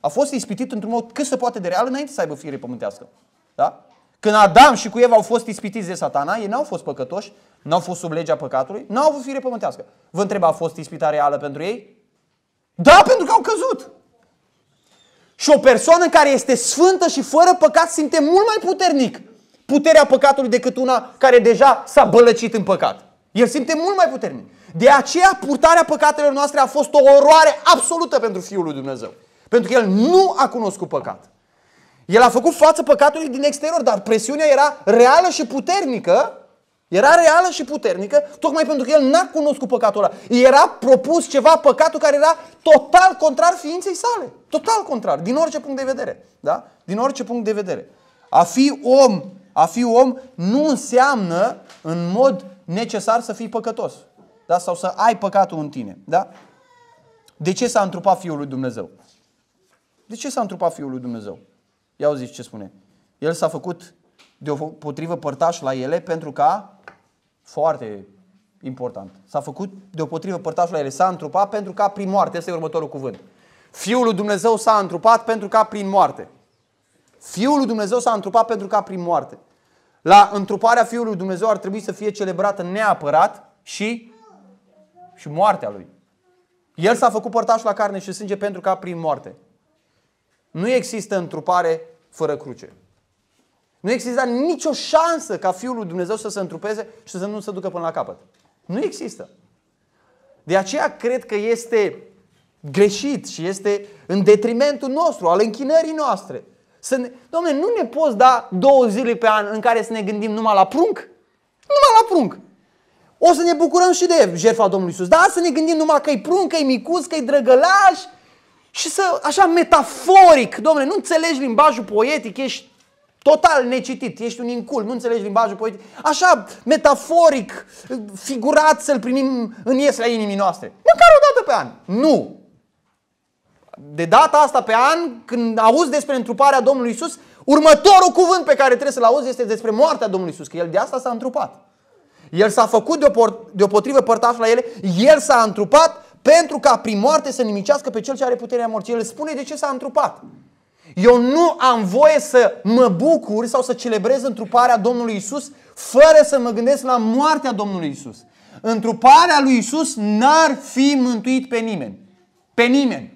a fost ispitit într-un mod cât se poate de real înainte să aibă fire pământească. Da? Când Adam și cu Eva au fost ispitiți de satana, ei n-au fost păcătoși, n-au fost sub legea păcatului, n-au avut fire pământească. Vă întreb, a fost ispita reală pentru ei? Da, pentru că au căzut. Și o persoană care este sfântă și fără păcat simte mult mai puternic puterea păcatului decât una care deja s-a bălăcit în păcat. El simte mult mai puternic. De aceea purtarea păcatelor noastre a fost o oroare absolută pentru Fiul lui Dumnezeu. Pentru că el nu a cunoscut păcat. El a făcut față păcatului din exterior, dar presiunea era reală și puternică. Era reală și puternică, tocmai pentru că el n-a cunoscut păcatul ăla. Era propus ceva, păcatul care era total contrar ființei sale. Total contrar, din orice punct de vedere. Da? Din orice punct de vedere. A fi om, a fi om nu înseamnă în mod necesar să fii păcătos. Da? Sau să ai păcatul în tine. Da? De ce s-a întrupat Fiul lui Dumnezeu? De ce s-a întrupat Fiul lui Dumnezeu? Ia auziți ce spune. El s-a făcut potrivă părtaș la ele pentru ca, foarte important, s-a făcut potrivă părtaș la ele, s-a întrupat pentru ca prin moarte, este următorul cuvânt. Fiul lui Dumnezeu s-a întrupat pentru ca prin moarte. Fiul lui Dumnezeu s-a întrupat pentru ca prin moarte. La întruparea Fiului Dumnezeu ar trebui să fie celebrată neapărat și, și moartea lui. El s-a făcut părtaș la carne și sânge pentru ca prin moarte. Nu există întrupare fără cruce. Nu există nicio șansă ca Fiul lui Dumnezeu să se întrupeze și să nu se ducă până la capăt. Nu există. De aceea cred că este greșit și este în detrimentul nostru, al închinării noastre. ne... Doamne, nu ne poți da două zile pe an în care să ne gândim numai la prunc? Numai la prunc. O să ne bucurăm și de jertfa Domnului Iisus. Da, să ne gândim numai că e prunc, că e micuț, că e drăgălaș, și să, așa, metaforic, domnule, nu înțelegi limbajul poetic, ești total necitit, ești un incul, nu înțelegi limbajul poetic, așa, metaforic, figurat să-l primim în iesla inimii noastre. Măcar o dată pe an. Nu! De data asta pe an, când auzi despre întruparea Domnului Isus, următorul cuvânt pe care trebuie să-l auzi este despre moartea Domnului Isus, că El de asta s-a întrupat. El s-a făcut deopotrivă părtaș la ele, El s-a întrupat pentru ca prin moarte să nimicească pe cel ce are puterea morții. El spune de ce s-a întrupat. Eu nu am voie să mă bucur sau să celebrez întruparea Domnului Isus fără să mă gândesc la moartea Domnului Isus. Întruparea lui Isus n-ar fi mântuit pe nimeni. Pe nimeni.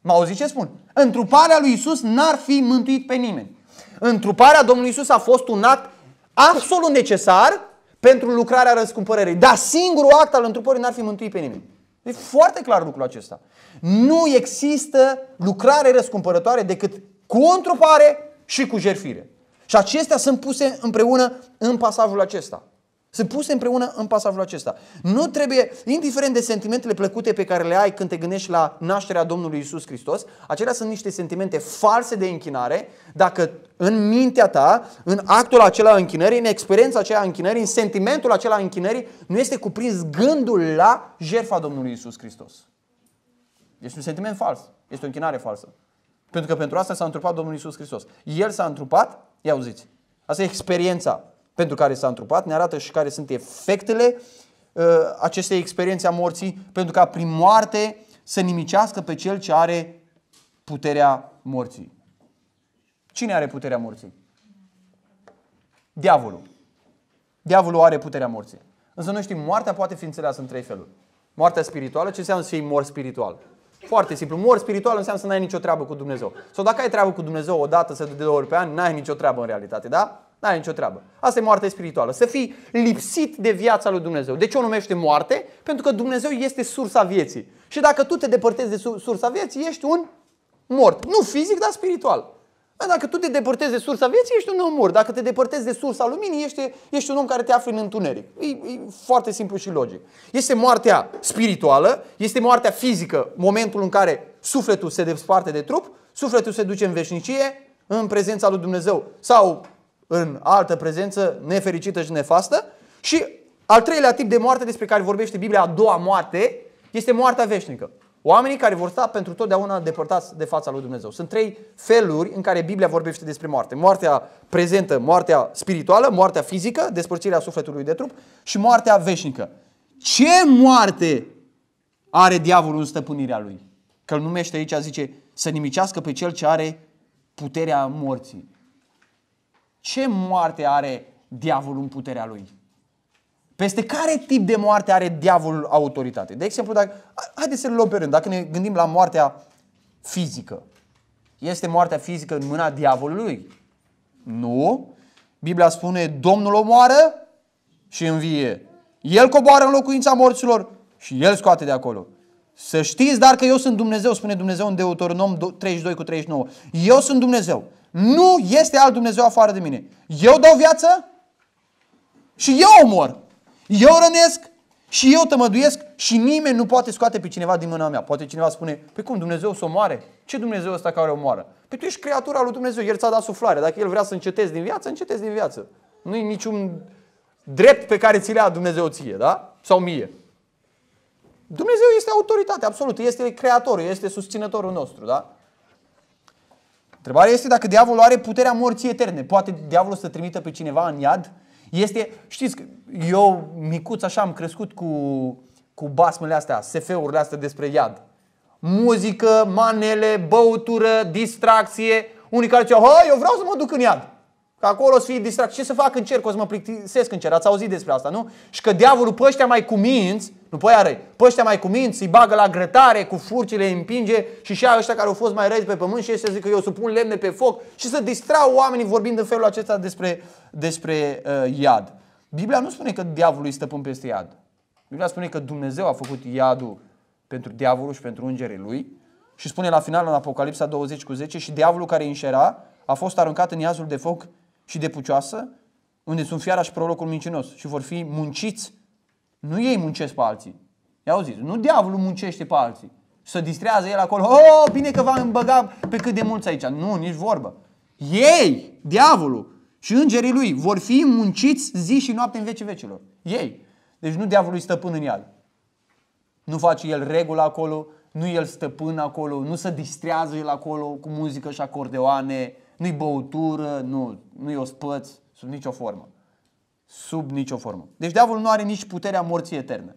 Mă auzi ce spun? Întruparea lui Isus n-ar fi mântuit pe nimeni. Întruparea Domnului Isus a fost un act absolut necesar pentru lucrarea răscumpărării. Dar singurul act al întrupării n-ar fi mântuit pe nimeni. E foarte clar lucrul acesta. Nu există lucrare răscumpărătoare decât cu întrupare și cu jerfire. Și acestea sunt puse împreună în pasajul acesta. Sunt puse împreună în pasajul acesta. Nu trebuie, indiferent de sentimentele plăcute pe care le ai când te gândești la nașterea Domnului Isus Hristos, acelea sunt niște sentimente false de închinare, dacă în mintea ta, în actul acela închinării, în experiența aceea închinării, în sentimentul acela închinării, nu este cuprins gândul la jertfa Domnului Isus Hristos. Este un sentiment fals, este o închinare falsă. Pentru că pentru asta s-a întrupat Domnul Isus Hristos. El s-a întrupat, ia auziți, asta e experiența pentru care s-a întrupat, ne arată și care sunt efectele uh, acestei experiențe a morții, pentru ca prin moarte să nimicească pe cel ce are puterea morții. Cine are puterea morții? Diavolul. Diavolul are puterea morții. Însă noi știm, moartea poate fi înțeleasă în trei feluri. Moartea spirituală, ce înseamnă să fii mor spiritual? Foarte simplu. Mor spiritual înseamnă să n-ai nicio treabă cu Dumnezeu. Sau dacă ai treabă cu Dumnezeu o dată, să de două ori pe an, n-ai nicio treabă în realitate, da? N-are nicio treabă. Asta e moarte spirituală. Să fii lipsit de viața lui Dumnezeu. De ce o numește moarte? Pentru că Dumnezeu este sursa vieții. Și dacă tu te depărtezi de sursa vieții, ești un mort. Nu fizic, dar spiritual. Dacă tu te depărtezi de sursa vieții, ești un om mort. Dacă te depărtezi de sursa luminii, ești, ești un om care te afli în întuneric. E, e foarte simplu și logic. Este moartea spirituală, este moartea fizică, momentul în care sufletul se desparte de trup, sufletul se duce în veșnicie, în prezența lui Dumnezeu. Sau în altă prezență nefericită și nefastă. Și al treilea tip de moarte despre care vorbește Biblia, a doua moarte, este moartea veșnică. Oamenii care vor sta pentru totdeauna depărtați de fața lui Dumnezeu. Sunt trei feluri în care Biblia vorbește despre moarte. Moartea prezentă, moartea spirituală, moartea fizică, despărțirea sufletului de trup și moartea veșnică. Ce moarte are diavolul în stăpânirea lui? Că îl numește aici, zice, să nimicească pe cel ce are puterea morții ce moarte are diavolul în puterea lui? Peste care tip de moarte are diavolul autoritate? De exemplu, dacă, haideți să le luăm pe rând. Dacă ne gândim la moartea fizică, este moartea fizică în mâna diavolului? Nu. Biblia spune, Domnul omoară și învie. El coboară în locuința morților și El scoate de acolo. Să știți, dar că eu sunt Dumnezeu, spune Dumnezeu în Deuteronom 32 cu 39. Eu sunt Dumnezeu nu este alt Dumnezeu afară de mine. Eu dau viață și eu omor. Eu rănesc și eu tămăduiesc și nimeni nu poate scoate pe cineva din mâna mea. Poate cineva spune, pe păi cum Dumnezeu să omoare? Ce Dumnezeu ăsta care omoară? Păi tu ești creatura lui Dumnezeu, El ți-a dat suflare. Dacă El vrea să încetezi din viață, încetezi din viață. Nu e niciun drept pe care ți l ia Dumnezeu ție, da? Sau mie. Dumnezeu este autoritate absolută, este creatorul, este susținătorul nostru, da? Întrebarea este dacă diavolul are puterea morții eterne. Poate diavolul să trimită pe cineva în iad? Este, știți, eu micuț așa am crescut cu, cu basmele astea, SF-urile astea despre iad. Muzică, manele, băutură, distracție. Unii care ziceau, eu vreau să mă duc în iad. Că acolo o să fie distract. Ce să fac în cer? Că o să mă plictisesc în cer. Ați auzit despre asta, nu? Și că diavolul pe ăștia mai cuminți, nu pe are, pe ăștia mai cuminți, îi bagă la grătare, cu furcile îi împinge și și ăștia care au fost mai răzi pe pământ și ei să zic că eu supun lemne pe foc și să distrau oamenii vorbind în felul acesta despre, despre uh, iad. Biblia nu spune că diavolul este stăpân peste iad. Biblia spune că Dumnezeu a făcut iadul pentru diavolul și pentru îngerii lui și spune la final în Apocalipsa 20 cu 10 și diavolul care înșera a fost aruncat în iazul de foc și depucioasă, unde sunt fiara și prorocul mincinos și vor fi munciți. Nu ei muncesc pe alții. Ia zis, nu diavolul muncește pe alții. Să distrează el acolo, oh, bine că v-am îmbăgat pe cât de mulți aici. Nu, nici vorbă. Ei, diavolul și îngerii lui, vor fi munciți zi și noapte în vecii vecilor. Ei. Deci nu diavolul e stăpân în iad. Nu face el regulă acolo, nu el stăpân acolo, nu se distrează el acolo cu muzică și acordeoane, nu-i băutură, nu, nu-i ospăț, sub nicio formă. Sub nicio formă. Deci diavolul nu are nici puterea morții eterne.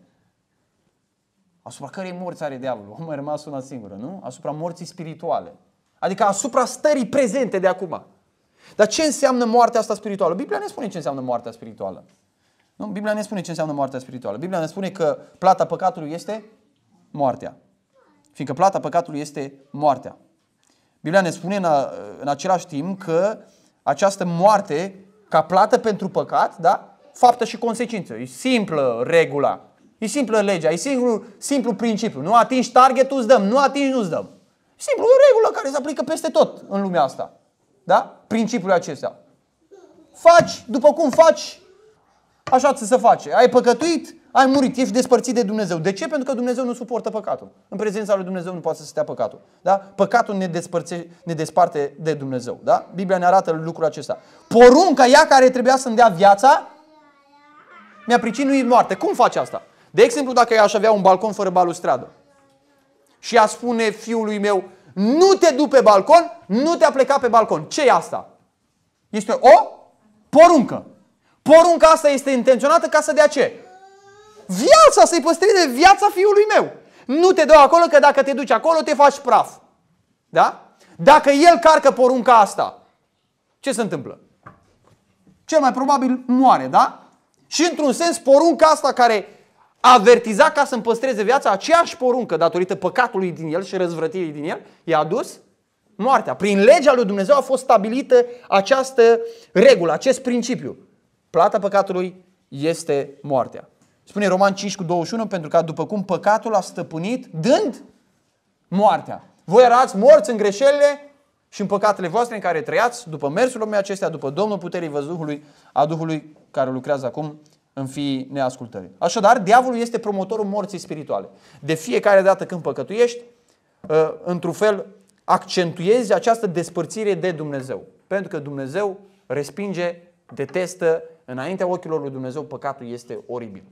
Asupra cărei morți are diavolul? Omul a rămas una singură, nu? Asupra morții spirituale. Adică asupra stării prezente de acum. Dar ce înseamnă moartea asta spirituală? Biblia ne spune ce înseamnă moartea spirituală. Nu? Biblia ne spune ce înseamnă moartea spirituală. Biblia ne spune că plata păcatului este moartea. Fiindcă plata păcatului este moartea. Biblia ne spune în, a, în același timp că această moarte, ca plată pentru păcat, da? faptă și consecință. E simplă regula. E simplă legea. E simplu, simplu principiu. Nu atingi targetul, îți dăm. Nu atingi, nu îți dăm. Simplu, o regulă care se aplică peste tot în lumea asta. Da? Principiul acesta. Faci după cum faci, așa ți se face. Ai păcătuit, ai murit, ești despărțit de Dumnezeu. De ce? Pentru că Dumnezeu nu suportă păcatul. În prezența lui Dumnezeu nu poate să stea păcatul. Da? Păcatul ne, ne desparte de Dumnezeu. Da? Biblia ne arată lucrul acesta. Porunca ea care trebuia să-mi dea viața, mi-a pricinuit moarte. Cum faci asta? De exemplu, dacă eu aș avea un balcon fără balustradă și a spune fiului meu, nu te du pe balcon, nu te-a plecat pe balcon. ce e asta? Este o poruncă. Porunca asta este intenționată ca să dea ce? viața, să-i păstreze viața fiului meu. Nu te dau acolo că dacă te duci acolo te faci praf. Da? Dacă el carcă porunca asta, ce se întâmplă? Cel mai probabil moare, da? Și într-un sens porunca asta care avertiza ca să-mi păstreze viața, aceeași poruncă datorită păcatului din el și răzvrătirii din el, i-a adus moartea. Prin legea lui Dumnezeu a fost stabilită această regulă, acest principiu. Plata păcatului este moartea. Spune Roman 5 cu 21, pentru că după cum păcatul a stăpânit, dând moartea. Voi erați morți în greșelile și în păcatele voastre în care trăiați, după mersul lumii acestea, după Domnul puterii văzuhului, a Duhului care lucrează acum în fiii neascultării. Așadar, diavolul este promotorul morții spirituale. De fiecare dată când păcătuiești, ă, într-un fel accentuezi această despărțire de Dumnezeu. Pentru că Dumnezeu respinge, detestă, înaintea ochilor lui Dumnezeu păcatul este oribil.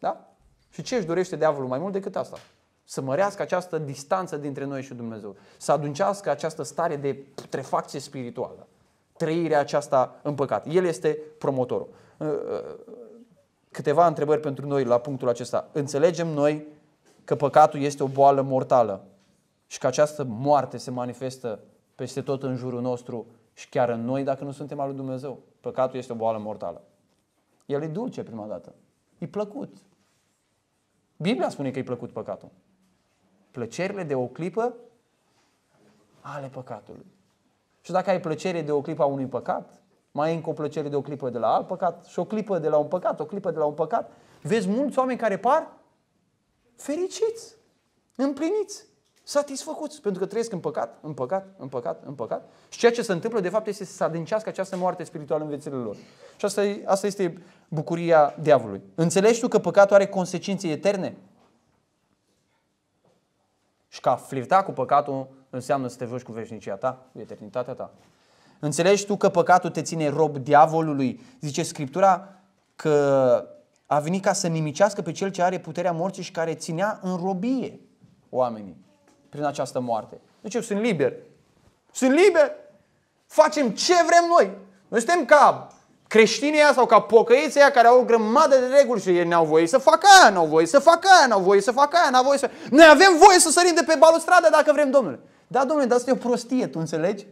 Da? Și ce își dorește diavolul mai mult decât asta? Să mărească această distanță dintre noi și Dumnezeu. Să aduncească această stare de putrefacție spirituală. Trăirea aceasta în păcat. El este promotorul. Ă, ă, câteva întrebări pentru noi la punctul acesta. Înțelegem noi că păcatul este o boală mortală și că această moarte se manifestă peste tot în jurul nostru și chiar în noi dacă nu suntem al lui Dumnezeu. Păcatul este o boală mortală. El e dulce prima dată. E plăcut. Biblia spune că e plăcut păcatul. Plăcerile de o clipă ale păcatului. Și dacă ai plăcere de o clipă a unui păcat, mai ai încă o plăcere de o clipă de la alt păcat și o clipă de la un păcat, o clipă de la un păcat, vezi mulți oameni care par fericiți, împliniți satisfăcuți, pentru că trăiesc în păcat, în păcat, în păcat, în păcat. Și ceea ce se întâmplă, de fapt, este să se adâncească această moarte spirituală în viețile lor. Și asta, e, asta este bucuria diavolului. Înțelegi tu că păcatul are consecințe eterne? Și că a flirta cu păcatul înseamnă să te joci cu veșnicia ta, cu eternitatea ta. Înțelegi tu că păcatul te ține rob diavolului? Zice Scriptura că a venit ca să nimicească pe cel ce are puterea morții și care ținea în robie oamenii prin această moarte. Deci eu sunt liber. Sunt liber. Facem ce vrem noi. Noi suntem ca creștinii sau ca pocăiții care au o grămadă de reguli și ei n-au voie să facă aia, n-au voie să facă aia, n-au voie să facă aia, n-au voie să... Noi avem voie să sărim de pe balustradă dacă vrem, domnule. Da, domnule, dar asta e o prostie, tu înțelegi?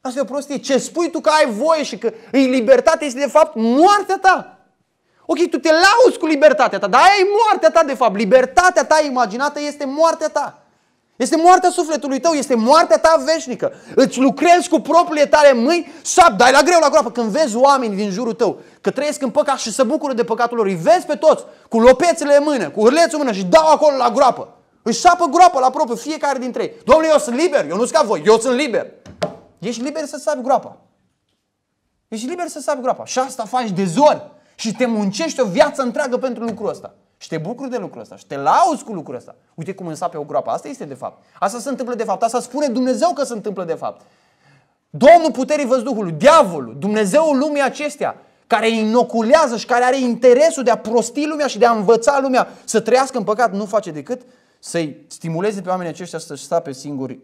Asta e o prostie. Ce spui tu că ai voie și că e libertate este de fapt moartea ta. Ok, tu te lauzi cu libertatea ta, dar aia e moartea ta de fapt. Libertatea ta imaginată este moartea ta. Este moartea sufletului tău, este moartea ta veșnică. Îți lucrezi cu propriile tale mâini, sap, dai la greu la groapă. Când vezi oameni din jurul tău că trăiesc în păcat și se bucură de păcatul lor, îi vezi pe toți cu lopețele în mână, cu hârlețul în mână și dau acolo la groapă. Își sapă groapă la propriu fiecare dintre ei. Domnule, eu sunt liber, eu nu sunt ca voi, eu sunt liber. Ești liber să sapi groapa. Ești liber să sapi groapa. Și asta faci de zor. Și te muncești o viață întreagă pentru lucrul ăsta. Și te bucuri de lucrul ăsta și te lauzi cu lucrul ăsta. Uite cum însape o groapă. Asta este de fapt. Asta se întâmplă de fapt. Asta spune Dumnezeu că se întâmplă de fapt. Domnul puterii văzduhului, diavolul, Dumnezeul lumii acestea, care inoculează și care are interesul de a prosti lumea și de a învăța lumea să trăiască în păcat, nu face decât să-i stimuleze pe oamenii aceștia să-și pe singuri,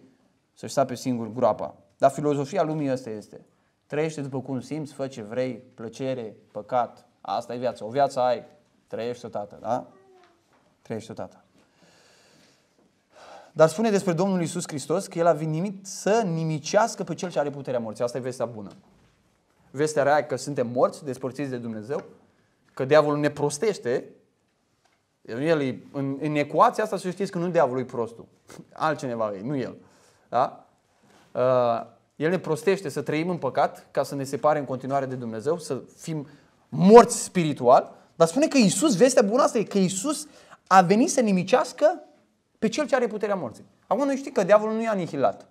să-și pe singuri groapa. Dar filozofia lumii asta este. Trăiește după cum simți, fă ce vrei, plăcere, păcat, asta e viața. O viață ai, Trăiești odată, da? Trăiești odată. Dar spune despre Domnul Isus Hristos că El a venit să nimicească pe Cel ce are puterea morții. Asta e vestea bună. Vestea rea că suntem morți, despărțiți de Dumnezeu, că diavolul ne prostește. El e, în, în ecuația asta să știți că nu diavolul e prostul. Altcineva e, nu el. Da? Uh, el ne prostește să trăim în păcat ca să ne separe în continuare de Dumnezeu, să fim morți spiritual dar spune că Isus, vestea bună asta e că Isus a venit să nimicească pe cel ce are puterea morții. Acum noi știm că diavolul nu i-a anihilat.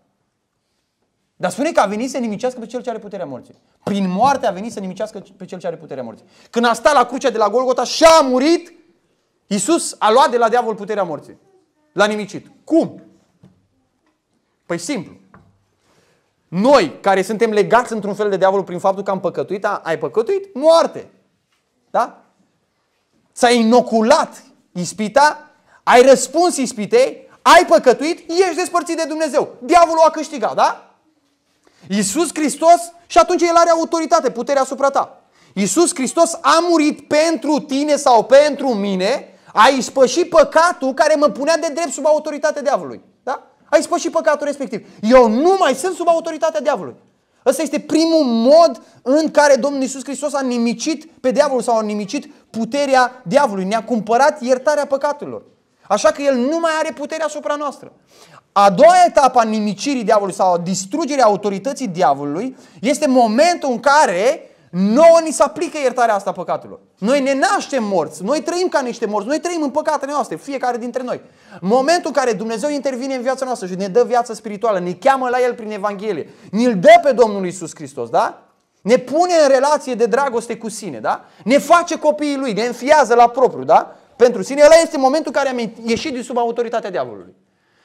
Dar spune că a venit să nimicească pe cel ce are puterea morții. Prin moarte a venit să nimicească pe cel ce are puterea morții. Când a stat la crucea de la Golgota și a murit, Isus a luat de la diavol puterea morții. L-a nimicit. Cum? Păi simplu. Noi, care suntem legați într-un fel de diavolul prin faptul că am păcătuit, ai păcătuit? Moarte. Da? ți-ai inoculat ispita, ai răspuns ispitei, ai păcătuit, ești despărțit de Dumnezeu. Diavolul a câștigat, da? Iisus Hristos și atunci El are autoritate, puterea asupra ta. Iisus Hristos a murit pentru tine sau pentru mine, a ispășit păcatul care mă punea de drept sub autoritatea diavolului. Da? A ispășit păcatul respectiv. Eu nu mai sunt sub autoritatea diavolului. Ăsta este primul mod în care Domnul Isus Hristos a nimicit pe diavolul sau a nimicit puterea diavolului. Ne-a cumpărat iertarea păcatelor. Așa că el nu mai are puterea asupra noastră. A doua etapă a nimicirii diavolului sau a distrugerii autorității diavolului este momentul în care Nouă ni se aplică iertarea asta păcatelor. Noi ne naștem morți, noi trăim ca niște morți, noi trăim în păcatele noastre, fiecare dintre noi. Momentul în care Dumnezeu intervine în viața noastră și ne dă viața spirituală, ne cheamă la El prin Evanghelie, ne-l dă pe Domnul Isus Hristos, da? Ne pune în relație de dragoste cu sine, da? Ne face copiii Lui, ne înfiază la propriu, da? Pentru sine, ăla este momentul în care am ieșit din sub autoritatea diavolului.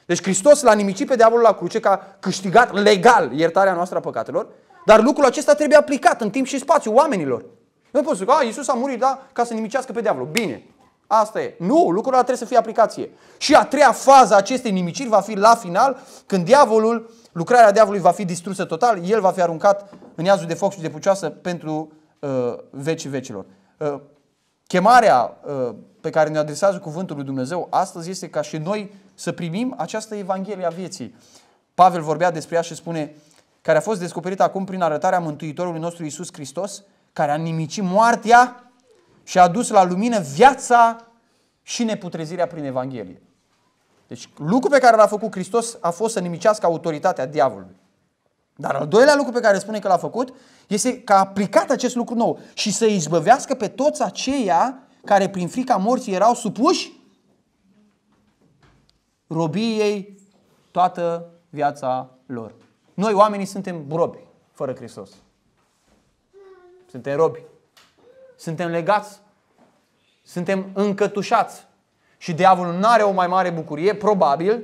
Deci Hristos l-a nimicit pe diavolul la cruce ca câștigat legal iertarea noastră a păcatelor dar lucrul acesta trebuie aplicat în timp și spațiu oamenilor. Nu poți să zic, a, Iisus a murit, da, ca să nimicească pe diavolul. Bine, asta e. Nu, lucrul ăla trebuie să fie aplicație. Și a treia fază a acestei nimiciri va fi la final, când diavolul, lucrarea diavolului va fi distrusă total, el va fi aruncat în iazul de foc și de pucioasă pentru uh, vecii vecilor. Uh, chemarea uh, pe care ne adresează cuvântul lui Dumnezeu astăzi este ca și noi să primim această Evanghelie a vieții. Pavel vorbea despre ea și spune, care a fost descoperită acum prin arătarea Mântuitorului nostru Isus Hristos, care a nimicit moartea și a dus la lumină viața și neputrezirea prin Evanghelie. Deci lucrul pe care l-a făcut Hristos a fost să nimicească autoritatea diavolului. Dar al doilea lucru pe care spune că l-a făcut este că a aplicat acest lucru nou și să izbăvească pe toți aceia care prin frica morții erau supuși robiei toată viața lor. Noi oamenii suntem robi fără Hristos. Suntem robi. Suntem legați. Suntem încătușați. Și diavolul nu are o mai mare bucurie, probabil,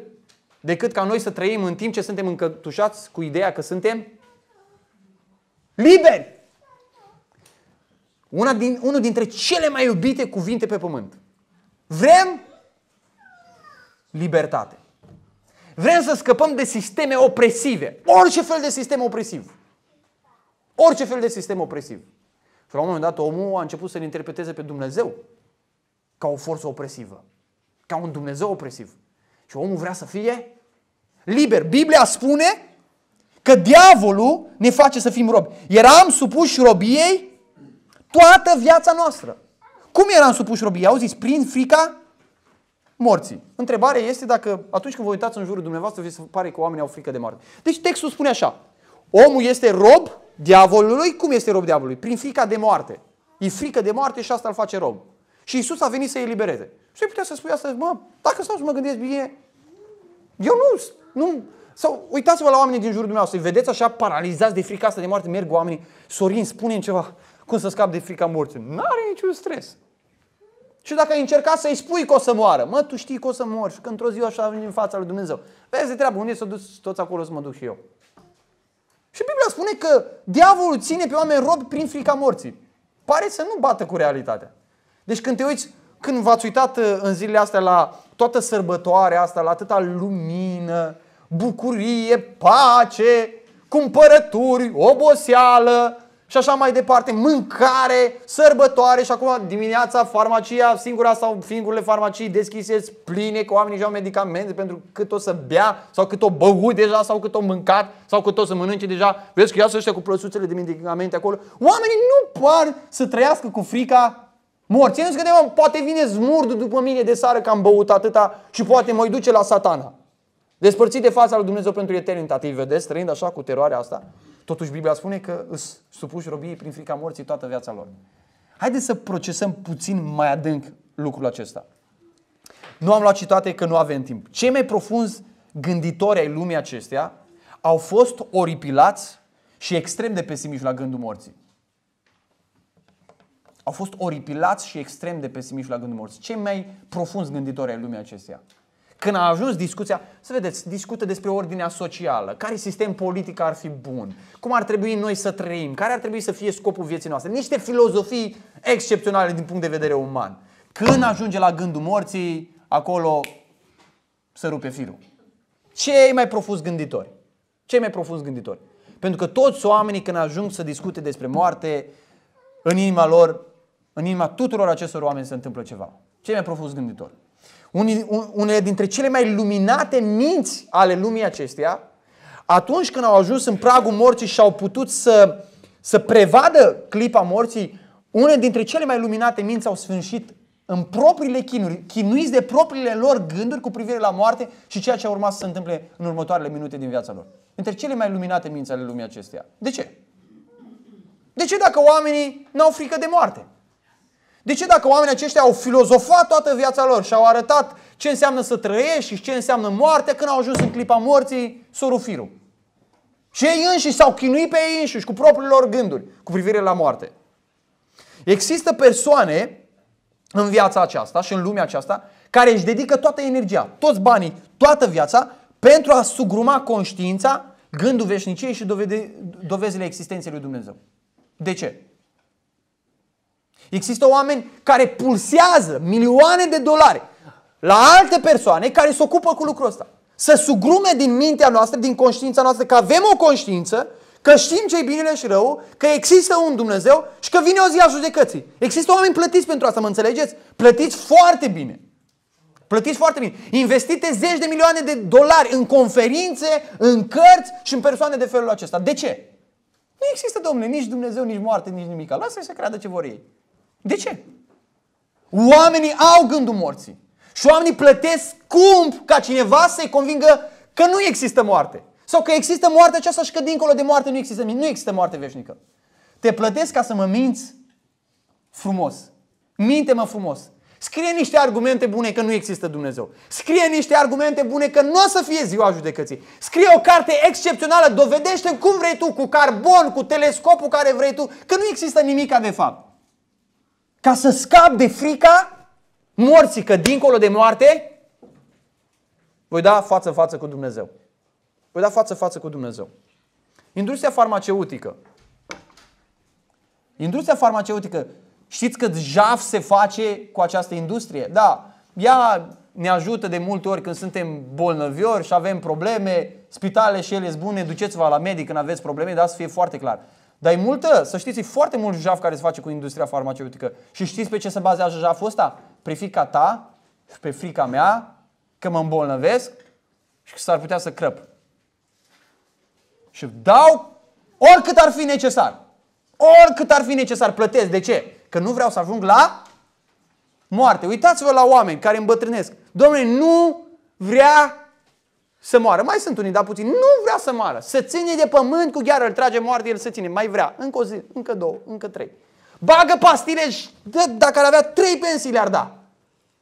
decât ca noi să trăim în timp ce suntem încătușați cu ideea că suntem liberi. Una din, unul dintre cele mai iubite cuvinte pe pământ. Vrem libertate. Vrem să scăpăm de sisteme opresive. Orice fel de sistem opresiv. Orice fel de sistem opresiv. Și la un moment dat omul a început să-L interpreteze pe Dumnezeu ca o forță opresivă. Ca un Dumnezeu opresiv. Și omul vrea să fie liber. Biblia spune că diavolul ne face să fim robi. Eram supuși robiei toată viața noastră. Cum eram supuși robiei? zis, prin frica morții. Întrebarea este dacă atunci când vă uitați în jurul dumneavoastră, vi se pare că oamenii au frică de moarte. Deci textul spune așa. Omul este rob diavolului. Cum este rob diavolului? Prin frica de moarte. E frică de moarte și asta îl face rob. Și Isus a venit să elibereze. Și putea să spui asta, mă, dacă stau și mă gândesc bine, eu nu, nu, sau uitați-vă la oamenii din jurul dumneavoastră, îi vedeți așa paralizați de frica asta de moarte, merg oamenii, Sorin, spune ceva, cum să scap de frica morții. N-are niciun stres. Și dacă ai încercat să-i spui că o să moară, mă, tu știi că o să mor și că într-o zi așa așa în fața lui Dumnezeu. Vezi de treabă, unde s-o dus toți acolo să mă duc și eu. Și Biblia spune că diavolul ține pe oameni robi prin frica morții. Pare să nu bată cu realitatea. Deci când te uiți, când v-ați uitat uh, în zilele astea la toată sărbătoarea asta, la atâta lumină, bucurie, pace, cumpărături, oboseală, și așa mai departe, mâncare, sărbătoare și acum dimineața farmacia, singura sau singurile farmacii deschise, pline cu oamenii și au medicamente pentru cât o să bea sau cât o băut deja sau cât o mâncat sau cât o să mănânce deja. Vezi că iasă ăștia cu plăsuțele de medicamente acolo. Oamenii nu par să trăiască cu frica morții. Nu că de, poate vine zmurdu după mine de sară că am băut atâta și poate mă duce la satana. Despărțit de fața lui Dumnezeu pentru eternitate. Îi vedeți trăind așa cu teroarea asta? Totuși Biblia spune că îs supuși robiei prin frica morții toată viața lor. Haideți să procesăm puțin mai adânc lucrul acesta. Nu am luat citate că nu avem timp. Cei mai profunzi gânditori ai lumii acesteia au fost oripilați și extrem de pesimiști la gândul morții. Au fost oripilați și extrem de pesimiști la gândul morții. Cei mai profunzi gânditori ai lumii acesteia. Când a ajuns discuția, să vedeți, discută despre ordinea socială, care sistem politic ar fi bun, cum ar trebui noi să trăim, care ar trebui să fie scopul vieții noastre. Niște filozofii excepționale din punct de vedere uman. Când ajunge la gândul morții, acolo se rupe firul. Cei mai profuz gânditori. Cei mai profuz gânditori. Pentru că toți oamenii când ajung să discute despre moarte, în inima lor, în inima tuturor acestor oameni se întâmplă ceva. Cei mai profuz gânditori unele dintre cele mai luminate minți ale lumii acesteia, atunci când au ajuns în pragul morții și au putut să, să prevadă clipa morții, unele dintre cele mai luminate minți au sfârșit în propriile chinuri, chinuiți de propriile lor gânduri cu privire la moarte și ceea ce a urmat să se întâmple în următoarele minute din viața lor. Între cele mai luminate minți ale lumii acesteia. De ce? De ce dacă oamenii n-au frică de moarte? De ce dacă oamenii aceștia au filozofat toată viața lor și au arătat ce înseamnă să trăiești și ce înseamnă moarte când au ajuns în clipa morții sorufirul? Și ei înșiși s-au chinuit pe ei înșiși cu propriile lor gânduri cu privire la moarte. Există persoane în viața aceasta și în lumea aceasta care își dedică toată energia, toți banii, toată viața pentru a sugruma conștiința, gândul veșniciei și dovede, dovezile existenței lui Dumnezeu. De ce? Există oameni care pulsează milioane de dolari la alte persoane care se ocupă cu lucrul ăsta. Să sugrume din mintea noastră, din conștiința noastră, că avem o conștiință, că știm ce e binele și rău, că există un Dumnezeu și că vine o zi a judecății. Există oameni plătiți pentru asta, mă înțelegeți? Plătiți foarte bine. Plătiți foarte bine. Investite zeci de milioane de dolari în conferințe, în cărți și în persoane de felul acesta. De ce? Nu există, domne, nici Dumnezeu, nici moarte, nici nimic. Lasă-i să creadă ce vor ei. De ce? Oamenii au gândul morții. Și oamenii plătesc scump ca cineva să-i convingă că nu există moarte. Sau că există moarte aceasta și că dincolo de moarte nu există, nu există moarte veșnică. Te plătesc ca să mă minți frumos. Minte-mă frumos. Scrie niște argumente bune că nu există Dumnezeu. Scrie niște argumente bune că nu o să fie ziua judecății. Scrie o carte excepțională, dovedește cum vrei tu, cu carbon, cu telescopul care vrei tu, că nu există nimic de fapt ca să scap de frica morții, că dincolo de moarte voi da față față cu Dumnezeu. Voi da față față cu Dumnezeu. Industria farmaceutică. Industria farmaceutică. Știți cât jaf se face cu această industrie? Da, ea ne ajută de multe ori când suntem bolnăviori și avem probleme, spitalele și ele sunt bune, duceți-vă la medic când aveți probleme, dar să fie foarte clar. Dar e multă, să știți, e foarte mult jaf care se face cu industria farmaceutică. Și știți pe ce se bazează jaful ăsta? Pe frica ta, pe frica mea, că mă îmbolnăvesc și că s-ar putea să crăp. Și dau oricât ar fi necesar. Oricât ar fi necesar, plătesc. De ce? Că nu vreau să ajung la moarte. Uitați-vă la oameni care îmbătrânesc. Domnule, nu vrea să moară. Mai sunt unii, dar puțin Nu vrea să moară. Se ține de pământ cu gheară, îl trage moarte, el se ține. Mai vrea. Încă o zi, încă două, încă trei. Bagă pastile și dă, dacă ar avea trei pensii, le-ar da.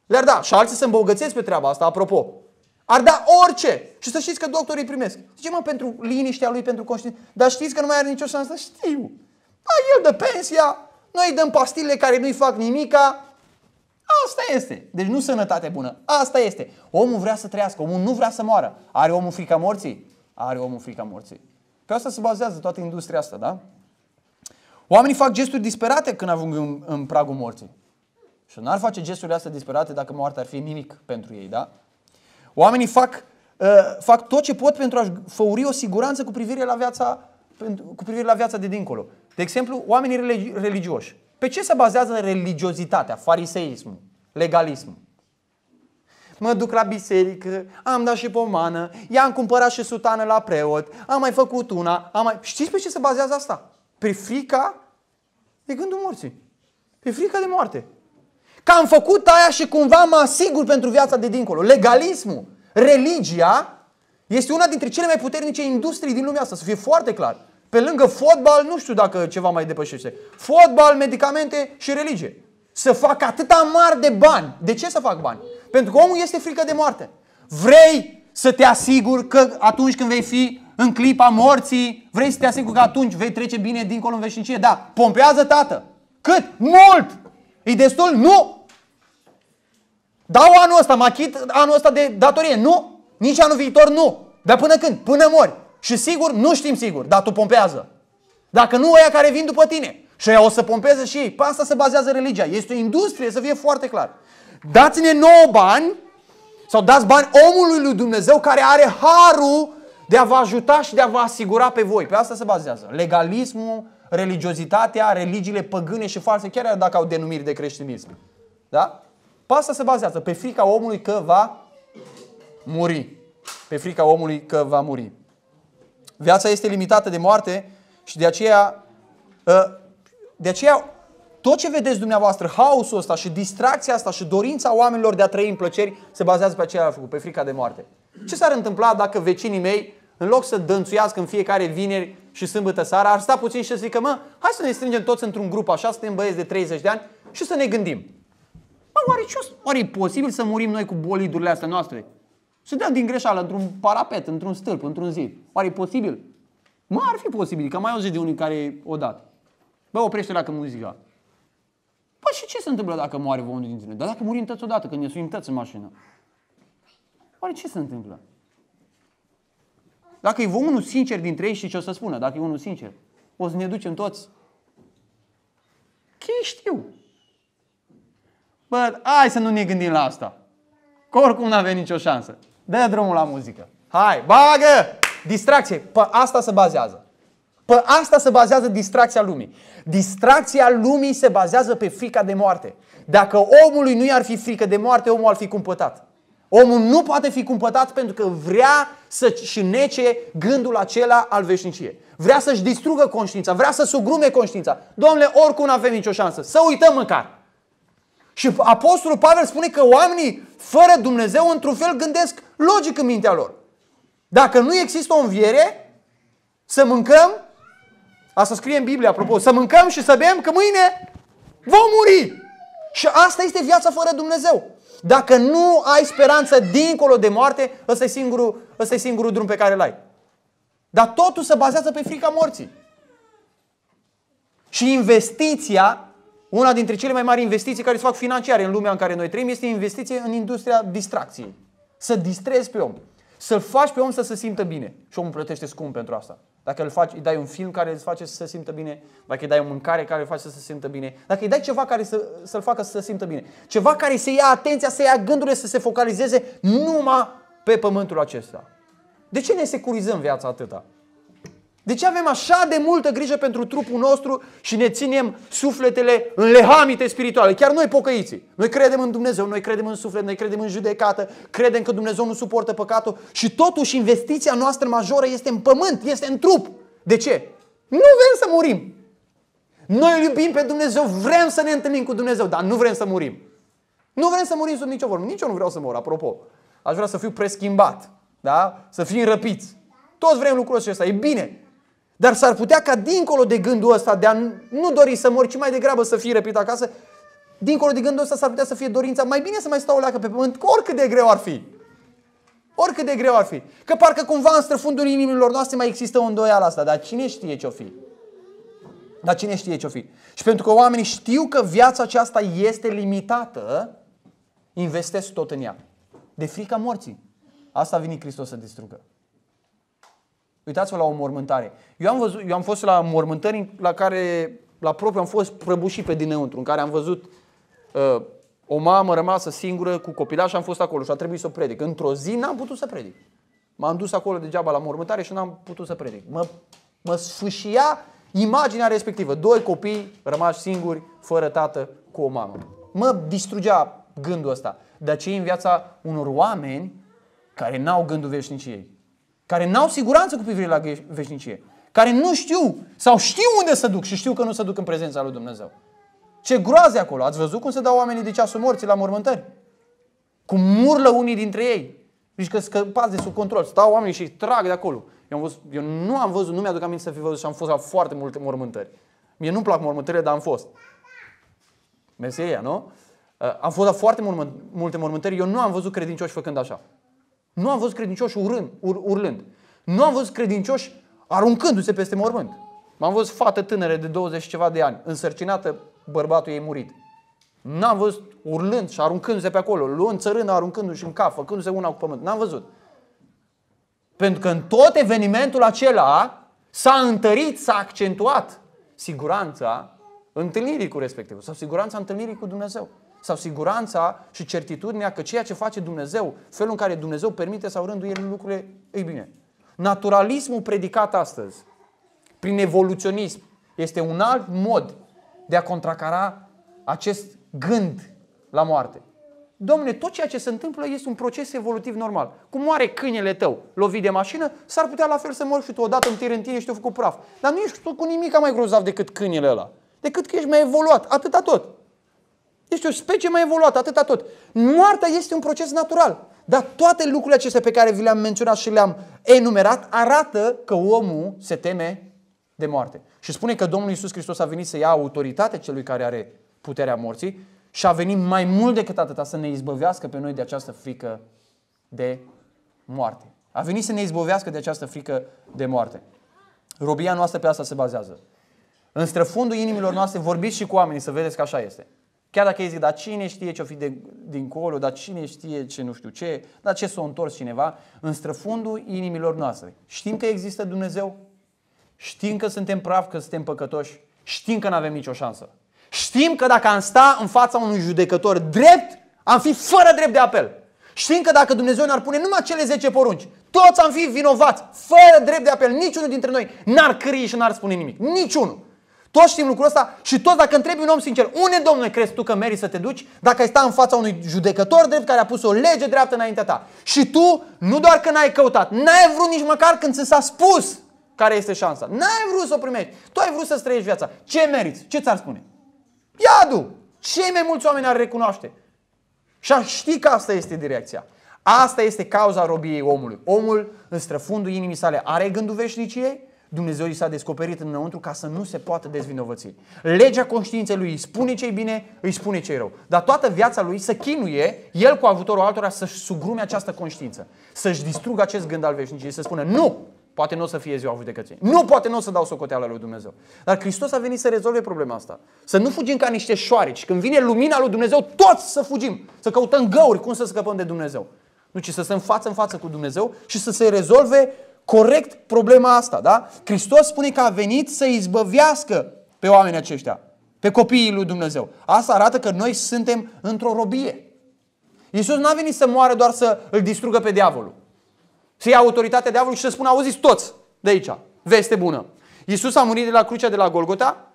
Le-ar da. Și alții se îmbogățesc pe treaba asta, apropo. Ar da orice. Și să știți că doctorii primesc. Zice, mă, pentru liniștea lui, pentru conștiință. Dar știți că nu mai are nicio șansă? Știu. Da, el dă pensia, noi dăm pastile care nu-i fac nimica, Asta este. Deci nu sănătate bună. Asta este. Omul vrea să trăiască, omul nu vrea să moară. Are omul frica morții? Are omul frica morții. Pe asta se bazează toată industria asta, da? Oamenii fac gesturi disperate când ajung în, în pragul morții. Și n-ar face gesturile astea disperate dacă moartea ar fi nimic pentru ei, da? Oamenii fac, uh, fac tot ce pot pentru a-și făuri o siguranță cu privire la viața, cu privire la viața de dincolo. De exemplu, oamenii religioși pe ce se bazează religiozitatea, fariseismul, legalismul? Mă duc la biserică, am dat și pomană, i-am cumpărat și sutană la preot, am mai făcut una, am mai... Știți pe ce se bazează asta? Pe frica de gândul morții. Pe frica de moarte. Că am făcut aia și cumva mă asigur pentru viața de dincolo. Legalismul, religia, este una dintre cele mai puternice industrii din lumea asta, să fie foarte clar. Pe lângă fotbal, nu știu dacă ceva mai depășește. Fotbal, medicamente și religie. Să fac atâta mari de bani. De ce să fac bani? Pentru că omul este frică de moarte. Vrei să te asiguri că atunci când vei fi în clipa morții, vrei să te asiguri că atunci vei trece bine dincolo în veșnicie? Da. Pompează tată. Cât? Mult! E destul? Nu! Dau anul ăsta, mă achit anul ăsta de datorie? Nu! Nici anul viitor nu! Dar până când? Până mori și sigur, nu știm sigur, dar tu pompează. Dacă nu, ăia care vin după tine. Și ăia o să pompeze și ei. Pe asta se bazează religia. Este o industrie, să fie foarte clar. Dați-ne nouă bani sau dați bani omului lui Dumnezeu care are harul de a vă ajuta și de a vă asigura pe voi. Pe asta se bazează. Legalismul, religiozitatea, religiile păgâne și false, chiar dacă au denumiri de creștinism. Da? Pe asta se bazează. Pe frica omului că va muri. Pe frica omului că va muri. Viața este limitată de moarte și de aceea, ă, de aceea tot ce vedeți dumneavoastră, haosul ăsta și distracția asta și dorința oamenilor de a trăi în plăceri se bazează pe aceea făcut, pe frica de moarte. Ce s-ar întâmpla dacă vecinii mei, în loc să dănțuiască în fiecare vineri și sâmbătă seara, ar sta puțin și să zică, mă, hai să ne strângem toți într-un grup așa, suntem băieți de 30 de ani și să ne gândim. Mă, oare, ce, oare e posibil să murim noi cu bolidurile astea noastre? Se dea din greșeală într-un parapet, într-un stâlp, într-un zid. Oare e posibil? Mă, ar fi posibil, că mai auzit de unii care o dat. Bă, oprește dacă muzica. Bă, păi și ce se întâmplă dacă moare unul dintre noi? Dar dacă murim toți odată, când ne suim toți în mașină? Oare ce se întâmplă? Dacă e vă unul sincer dintre ei, și ce o să spună? Dacă e unul sincer, o să ne ducem toți. Ce știu. Bă, hai să nu ne gândim la asta. Că oricum n-avem nicio șansă. Dă drumul la muzică. Hai, bagă! Distracție. Pe asta se bazează. Pe asta se bazează distracția lumii. Distracția lumii se bazează pe frica de moarte. Dacă omului nu i-ar fi frică de moarte, omul ar fi cumpătat. Omul nu poate fi cumpătat pentru că vrea să-și nece gândul acela al veșniciei. Vrea să-și distrugă conștiința, vrea să sugrume conștiința. Domnule, oricum nu avem nicio șansă. Să uităm măcar. Și Apostolul Pavel spune că oamenii fără Dumnezeu într-un fel gândesc logic în mintea lor. Dacă nu există o înviere, să mâncăm, asta scrie în Biblie apropo, să mâncăm și să bem că mâine vom muri. Și asta este viața fără Dumnezeu. Dacă nu ai speranță dincolo de moarte, ăsta e singurul, ăsta e singurul drum pe care l-ai. Dar totul se bazează pe frica morții. Și investiția una dintre cele mai mari investiții care se fac financiare în lumea în care noi trăim este investiție în industria distracției. Să distrezi pe om. Să-l faci pe om să se simtă bine. Și omul plătește scump pentru asta. Dacă îl faci, îi dai un film care îl face să se simtă bine, dacă îi dai o mâncare care îl face să se simtă bine, dacă îi dai ceva care să, să-l facă să se simtă bine, ceva care să ia atenția, să ia gândurile, să se focalizeze numai pe pământul acesta. De ce ne securizăm viața atâta? De ce avem așa de multă grijă pentru trupul nostru și ne ținem sufletele în lehamite spirituale? Chiar noi pocăiții. Noi credem în Dumnezeu, noi credem în suflet, noi credem în judecată, credem că Dumnezeu nu suportă păcatul și totuși investiția noastră majoră este în pământ, este în trup. De ce? Nu vrem să murim. Noi îl iubim pe Dumnezeu, vrem să ne întâlnim cu Dumnezeu, dar nu vrem să murim. Nu vrem să murim sub nicio formă. Nici eu nu vreau să mor, apropo. Aș vrea să fiu preschimbat, da? să fiu răpiți. Toți vrem lucrul acesta, e bine. Dar s-ar putea ca dincolo de gândul ăsta de a nu dori să mor, ci mai degrabă să fii răpit acasă, dincolo de gândul ăsta s-ar putea să fie dorința mai bine să mai stau o leacă pe pământ, oricât de greu ar fi. Oricât de greu ar fi. Că parcă cumva în străfundul inimilor noastre mai există un doial asta, dar cine știe ce-o fi? Dar cine știe ce-o fi? Și pentru că oamenii știu că viața aceasta este limitată, investesc tot în ea. De frica morții. Asta a venit Hristos să distrugă. Uitați-vă la o mormântare. Eu am, văzut, eu am fost la mormântări la care, la propriu, am fost prăbușit pe dinăuntru, în care am văzut uh, o mamă rămasă singură cu copila și am fost acolo și a trebuit să o predic. Într-o zi n-am putut să predic. M-am dus acolo degeaba la mormântare și n-am putut să predic. Mă, mă sfâșia imaginea respectivă. Doi copii rămași singuri, fără tată, cu o mamă. Mă distrugea gândul ăsta. De aceea în viața unor oameni care n-au gândul veșniciei care n-au siguranță cu privire la veșnicie, care nu știu sau știu unde să duc și știu că nu se duc în prezența lui Dumnezeu. Ce groaze acolo! Ați văzut cum se dau oamenii de ceasul morții la mormântări? Cum murlă unii dintre ei. Deci că scăpați de sub control. Stau oamenii și trag de acolo. Eu, am văzut, eu nu am văzut, nu mi-aduc aminte să fi văzut și am fost la foarte multe mormântări. Mie nu-mi plac mormântările, dar am fost. Meseria, nu? Uh, am fost la foarte multe mormântări, eu nu am văzut credincioși făcând așa. Nu am văzut credincioși urând, ur, urlând. Nu am văzut credincioși aruncându-se peste mormânt. M-am văzut fată tânără de 20 ceva de ani, însărcinată, bărbatul ei murit. N-am văzut urlând și aruncându-se pe acolo, luând țărână, aruncându-și în cap, făcându-se una cu pământ. N-am văzut. Pentru că în tot evenimentul acela s-a întărit, s-a accentuat siguranța întâlnirii cu respectivul sau siguranța întâlnirii cu Dumnezeu sau siguranța și certitudinea că ceea ce face Dumnezeu, felul în care Dumnezeu permite sau rânduie lucrurile, e bine. Naturalismul predicat astăzi, prin evoluționism, este un alt mod de a contracara acest gând la moarte. Domne, tot ceea ce se întâmplă este un proces evolutiv normal. Cum moare câinele tău lovit de mașină, s-ar putea la fel să mori și tu odată în tir în tine și te o făcut praf. Dar nu ești tu cu nimic mai grozav decât câinele ăla. Decât că ești mai evoluat, atâta tot. Este o specie mai evoluată, atâta tot. Moartea este un proces natural. Dar toate lucrurile acestea pe care vi le-am menționat și le-am enumerat arată că omul se teme de moarte. Și spune că Domnul Iisus Hristos a venit să ia autoritatea celui care are puterea morții și a venit mai mult decât atâta să ne izbăvească pe noi de această frică de moarte. A venit să ne izbăvească de această frică de moarte. Robia noastră pe asta se bazează. În străfundul inimilor noastre vorbiți și cu oamenii să vedeți că așa este. Chiar dacă ei zic, dar cine știe ce-o fi de, dincolo, dar cine știe ce nu știu ce, dar ce s-o întors cineva, în străfundul inimilor noastre. Știm că există Dumnezeu, știm că suntem praf, că suntem păcătoși, știm că nu avem nicio șansă. Știm că dacă am sta în fața unui judecător drept, am fi fără drept de apel. Știm că dacă Dumnezeu ne-ar pune numai cele 10 porunci, toți am fi vinovați, fără drept de apel, niciunul dintre noi n-ar crie și n-ar spune nimic. Niciunul. Toți știm lucrul ăsta și toți dacă întrebi un om sincer, unde domnule crezi tu că meri să te duci dacă ai sta în fața unui judecător drept care a pus o lege dreaptă înaintea ta? Și tu nu doar că n-ai căutat, n-ai vrut nici măcar când ți s-a spus care este șansa. N-ai vrut să o primești. Tu ai vrut să-ți trăiești viața. Ce meriți? Ce ți-ar spune? Iadu! Cei mai mulți oameni ar recunoaște. Și ar ști că asta este direcția. Asta este cauza robiei omului. Omul, în străfundul inimii sale, are gândul veșniciei, Dumnezeu i s-a descoperit înăuntru ca să nu se poată dezvinovăți. Legea conștiinței lui îi spune ce-i bine, îi spune ce-i rău. Dar toată viața lui să chinuie, el cu ajutorul altora, să-și sugrume această conștiință, să-și distrugă acest gând al veșniciei, să spună nu, Poate nu o să fie ziua judecății. Nu poate nu o să dau socoteala lui Dumnezeu. Dar Hristos a venit să rezolve problema asta. Să nu fugim ca niște șoareci. Când vine lumina lui Dumnezeu, toți să fugim. Să căutăm găuri cum să scăpăm de Dumnezeu. Nu, ci să stăm față în față cu Dumnezeu și să se rezolve corect problema asta, da? Hristos spune că a venit să izbăvească pe oamenii aceștia, pe copiii lui Dumnezeu. Asta arată că noi suntem într-o robie. Iisus n-a venit să moară doar să îl distrugă pe diavolul. Să ia autoritatea diavolului și să spună, auziți toți de aici, veste bună. Iisus a murit de la crucea de la Golgota,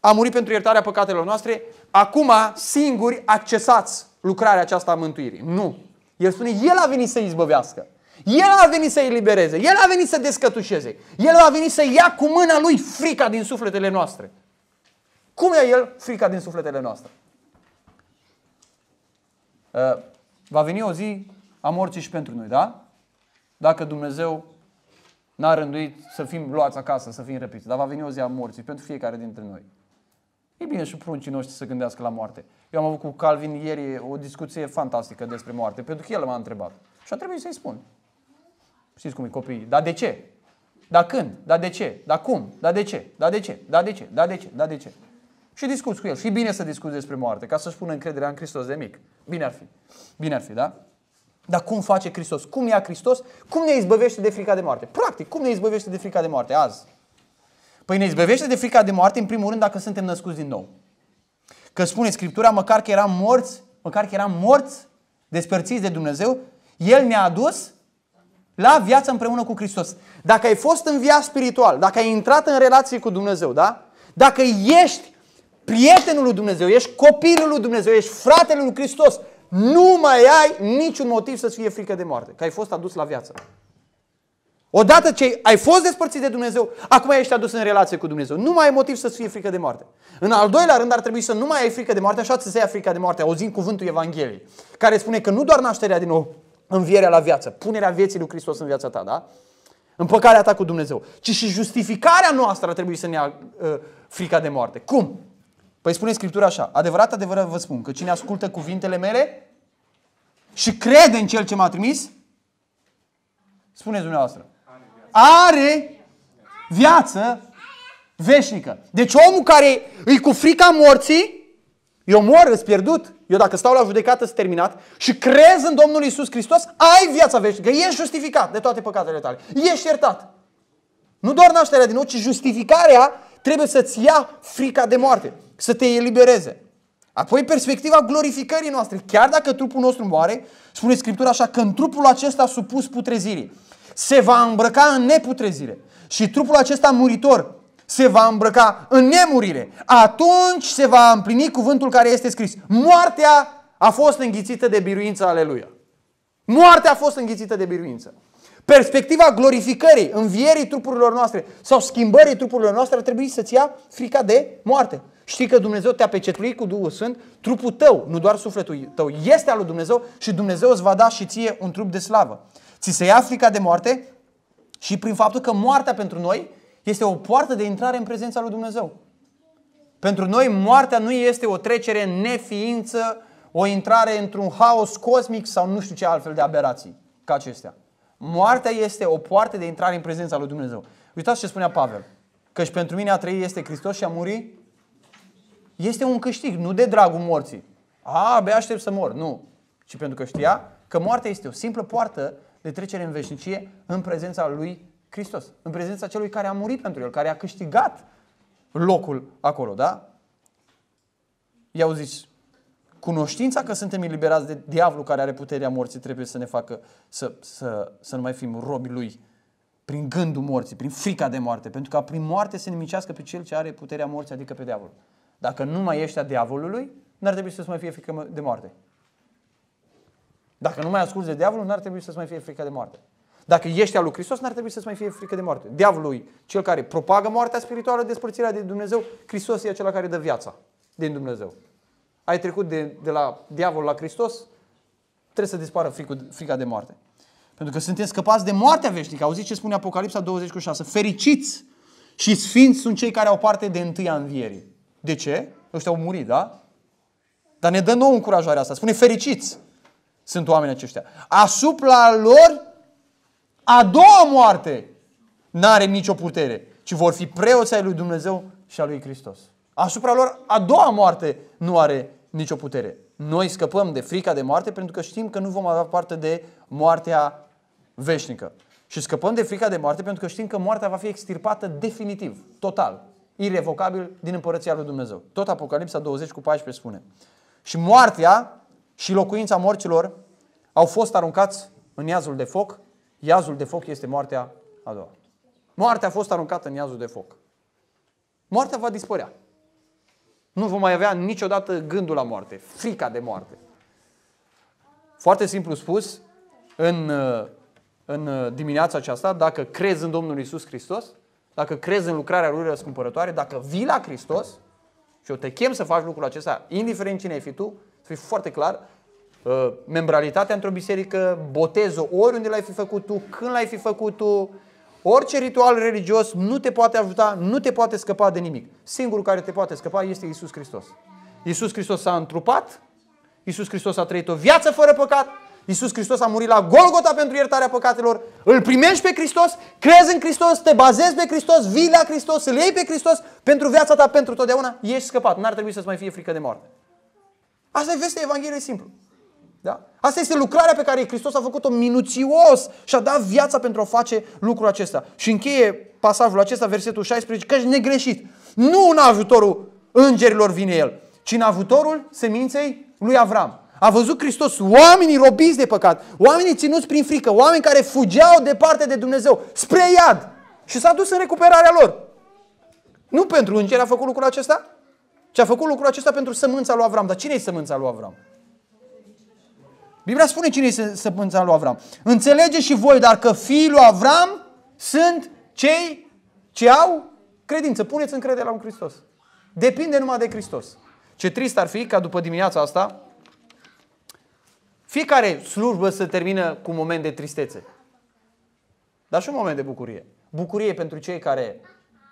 a murit pentru iertarea păcatelor noastre, acum singuri accesați lucrarea aceasta a mântuirii. Nu. El spune, El a venit să izbăvească. El a venit să i libereze, El a venit să descătușeze, El a venit să ia cu mâna Lui frica din sufletele noastre. Cum ia El frica din sufletele noastre? Uh, va veni o zi a morții și pentru noi, da? Dacă Dumnezeu n-a rânduit să fim luați acasă, să fim răpiți, dar va veni o zi a morții pentru fiecare dintre noi. E bine și pruncii noștri să gândească la moarte. Eu am avut cu Calvin ieri o discuție fantastică despre moarte, pentru că el m-a întrebat. Și a trebuit să-i spun. Știți cum e copiii. Dar de ce? Dar când? Dar de ce? Dar cum? Dar de ce? Dar de ce? Dar de ce? Dar de ce? Dar de ce? Și discuți cu el. Și bine să discuți despre moarte, ca să-și pună încrederea în Hristos de mic. Bine ar fi. Bine ar fi, da? Dar cum face Hristos? Cum ia Hristos? Cum ne izbăvește de frica de moarte? Practic, cum ne izbăvește de frica de moarte azi? Păi ne izbăvește de frica de moarte, în primul rând, dacă suntem născuți din nou. Că spune Scriptura, măcar că eram morți, măcar că eram morți, despărțiți de Dumnezeu, El ne-a adus la viața împreună cu Hristos. Dacă ai fost în via spiritual, dacă ai intrat în relație cu Dumnezeu, da? Dacă ești prietenul lui Dumnezeu, ești copilul lui Dumnezeu, ești fratele lui Hristos, nu mai ai niciun motiv să-ți fie frică de moarte, că ai fost adus la viață. Odată ce ai fost despărțit de Dumnezeu, acum ești adus în relație cu Dumnezeu. Nu mai ai motiv să-ți fie frică de moarte. În al doilea rând ar trebui să nu mai ai frică de moarte, așa să se ia frica de moarte, auzind cuvântul Evangheliei, care spune că nu doar nașterea din nou învierea la viață, punerea vieții lui Hristos în viața ta, da? Împăcarea ta cu Dumnezeu. Ci și justificarea noastră trebuie să ne ia uh, frica de moarte. Cum? Păi spune Scriptura așa, adevărat, adevărat vă spun că cine ascultă cuvintele mele și crede în Cel ce m-a trimis, spuneți dumneavoastră, are viață veșnică. Deci omul care îi cu frica morții, eu mor, îți pierdut eu dacă stau la judecată sunt terminat și crezi în Domnul Isus Hristos, ai viața veșnică, ești justificat de toate păcatele tale, ești iertat. Nu doar nașterea din nou, ci justificarea trebuie să-ți ia frica de moarte, să te elibereze. Apoi perspectiva glorificării noastre. Chiar dacă trupul nostru moare, spune Scriptura așa, că în trupul acesta supus putrezirii se va îmbrăca în neputrezire și trupul acesta muritor se va îmbrăca în nemurire. Atunci se va împlini cuvântul care este scris. Moartea a fost înghițită de biruință, aleluia. Moartea a fost înghițită de biruință. Perspectiva glorificării, învierii trupurilor noastre sau schimbării trupurilor noastre ar trebui să-ți ia frica de moarte. Știi că Dumnezeu te-a pecetluit cu Duhul Sfânt, trupul tău, nu doar sufletul tău, este al lui Dumnezeu și Dumnezeu îți va da și ție un trup de slavă. Ți se ia frica de moarte și prin faptul că moartea pentru noi este o poartă de intrare în prezența lui Dumnezeu. Pentru noi moartea nu este o trecere în neființă, o intrare într-un haos cosmic sau nu știu ce altfel de aberații ca acestea. Moartea este o poartă de intrare în prezența lui Dumnezeu. Uitați ce spunea Pavel. Căci pentru mine a trăi este Hristos și a muri este un câștig, nu de dragul morții. A, abia aștept să mor. Nu. Și pentru că știa că moartea este o simplă poartă de trecere în veșnicie în prezența lui Hristos, în prezența celui care a murit pentru el, care a câștigat locul acolo, da? I-au zis, cunoștința că suntem eliberați de diavolul care are puterea morții trebuie să ne facă să, să, să nu mai fim robi lui prin gândul morții, prin frica de moarte, pentru ca prin moarte să nimicească pe cel ce are puterea morții, adică pe diavol. Dacă nu mai ești a diavolului, n-ar trebui să-ți mai fie frică de moarte. Dacă nu mai asculți de diavolul, n-ar trebui să-ți mai fie frică de moarte. Dacă ești al lui Hristos, n-ar trebui să-ți mai fie frică de moarte. Diavolul, cel care propagă moartea spirituală, despărțirea de Dumnezeu, Hristos e acela care dă viața din Dumnezeu. Ai trecut de, de la diavol la Hristos, trebuie să dispară frica de moarte. Pentru că suntem scăpați de moartea veșnică. Auziți ce spune Apocalipsa 26. Fericiți și sfinți sunt cei care au parte de întâia învierii. De ce? Ăștia au murit, da? Dar ne dă nouă încurajarea asta. Spune fericiți sunt oamenii aceștia. Asupra lor a doua moarte n-are nicio putere, ci vor fi preoți ai lui Dumnezeu și a lui Hristos. Asupra lor a doua moarte nu are nicio putere. Noi scăpăm de frica de moarte pentru că știm că nu vom avea parte de moartea veșnică. Și scăpăm de frica de moarte pentru că știm că moartea va fi extirpată definitiv, total, irrevocabil din împărăția lui Dumnezeu. Tot Apocalipsa 20 cu 14 spune. Și moartea și locuința morților au fost aruncați în iazul de foc. Iazul de foc este moartea a doua. Moartea a fost aruncată în iazul de foc. Moartea va dispărea. Nu vom mai avea niciodată gândul la moarte, frica de moarte. Foarte simplu spus, în, uh, în uh, dimineața aceasta, dacă crezi în Domnul Isus Hristos, dacă crezi în lucrarea Lui răscumpărătoare, dacă vii la Hristos, și o te chem să faci lucrul acesta, indiferent cine ai fi tu, să fii foarte clar, Uh, membralitatea într-o biserică, botezul, oriunde l-ai fi făcut tu, când l-ai fi făcut tu, orice ritual religios nu te poate ajuta, nu te poate scăpa de nimic. Singurul care te poate scăpa este Isus Hristos. Isus Hristos s-a întrupat, Isus Hristos a trăit o viață fără păcat, Isus Hristos a murit la Golgota pentru iertarea păcatelor. Îl primești pe Hristos, crezi în Hristos, te bazezi pe Hristos, vii la Hristos, îl iei pe Hristos pentru viața ta pentru totdeauna, ești scăpat. N-ar trebui să-ți mai fie frică de moarte. Asta e vestea Evangheliei simplu. Da? Asta este lucrarea pe care Hristos a făcut-o minuțios și a dat viața pentru a face lucrul acesta. Și încheie pasajul acesta, versetul 16, că negreșit. Nu în ajutorul îngerilor vine el, ci în ajutorul seminței lui Avram. A văzut Hristos oamenii robiți de păcat, oamenii ținuți prin frică, oameni care fugeau departe de Dumnezeu, spre iad. Și s-a dus în recuperarea lor. Nu pentru îngeri a făcut lucrul acesta, ci a făcut lucrul acesta pentru sămânța lui Avram. Dar cine e sămânța lui Avram? Biblia spune cine este săpânța lui Avram. Înțelegeți și voi, dar că fiii lui Avram sunt cei ce au credință. Puneți la un Hristos. Depinde numai de Hristos. Ce trist ar fi ca după dimineața asta fiecare slujbă să termină cu un moment de tristețe. Dar și un moment de bucurie. Bucurie pentru cei care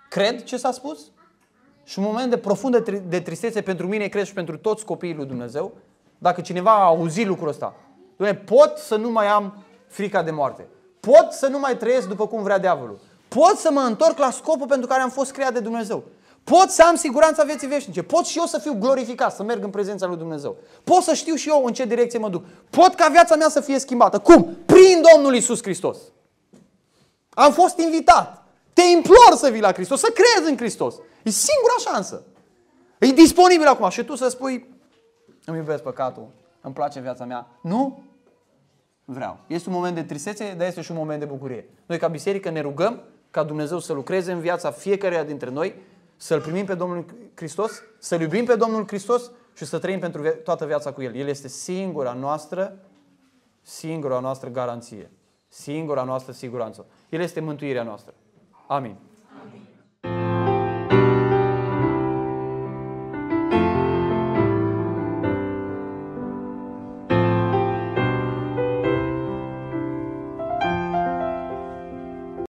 cred ce s-a spus și un moment de profundă de tristețe pentru mine, cred și pentru toți copiii lui Dumnezeu, dacă cineva a auzit lucrul ăsta Doamne, pot să nu mai am frica de moarte. Pot să nu mai trăiesc după cum vrea diavolul. Pot să mă întorc la scopul pentru care am fost creat de Dumnezeu. Pot să am siguranța vieții veșnice. Pot și eu să fiu glorificat, să merg în prezența lui Dumnezeu. Pot să știu și eu în ce direcție mă duc. Pot ca viața mea să fie schimbată. Cum? Prin Domnul Isus Hristos. Am fost invitat. Te implor să vii la Hristos, să crezi în Hristos. E singura șansă. E disponibil acum și tu să spui, îmi iubesc păcatul, îmi place viața mea. Nu? vreau. Este un moment de tristețe, dar este și un moment de bucurie. Noi ca biserică ne rugăm ca Dumnezeu să lucreze în viața fiecăruia dintre noi, să-L primim pe Domnul Hristos, să-L iubim pe Domnul Hristos și să trăim pentru toată viața cu El. El este singura noastră, singura noastră garanție, singura noastră siguranță. El este mântuirea noastră. Amin.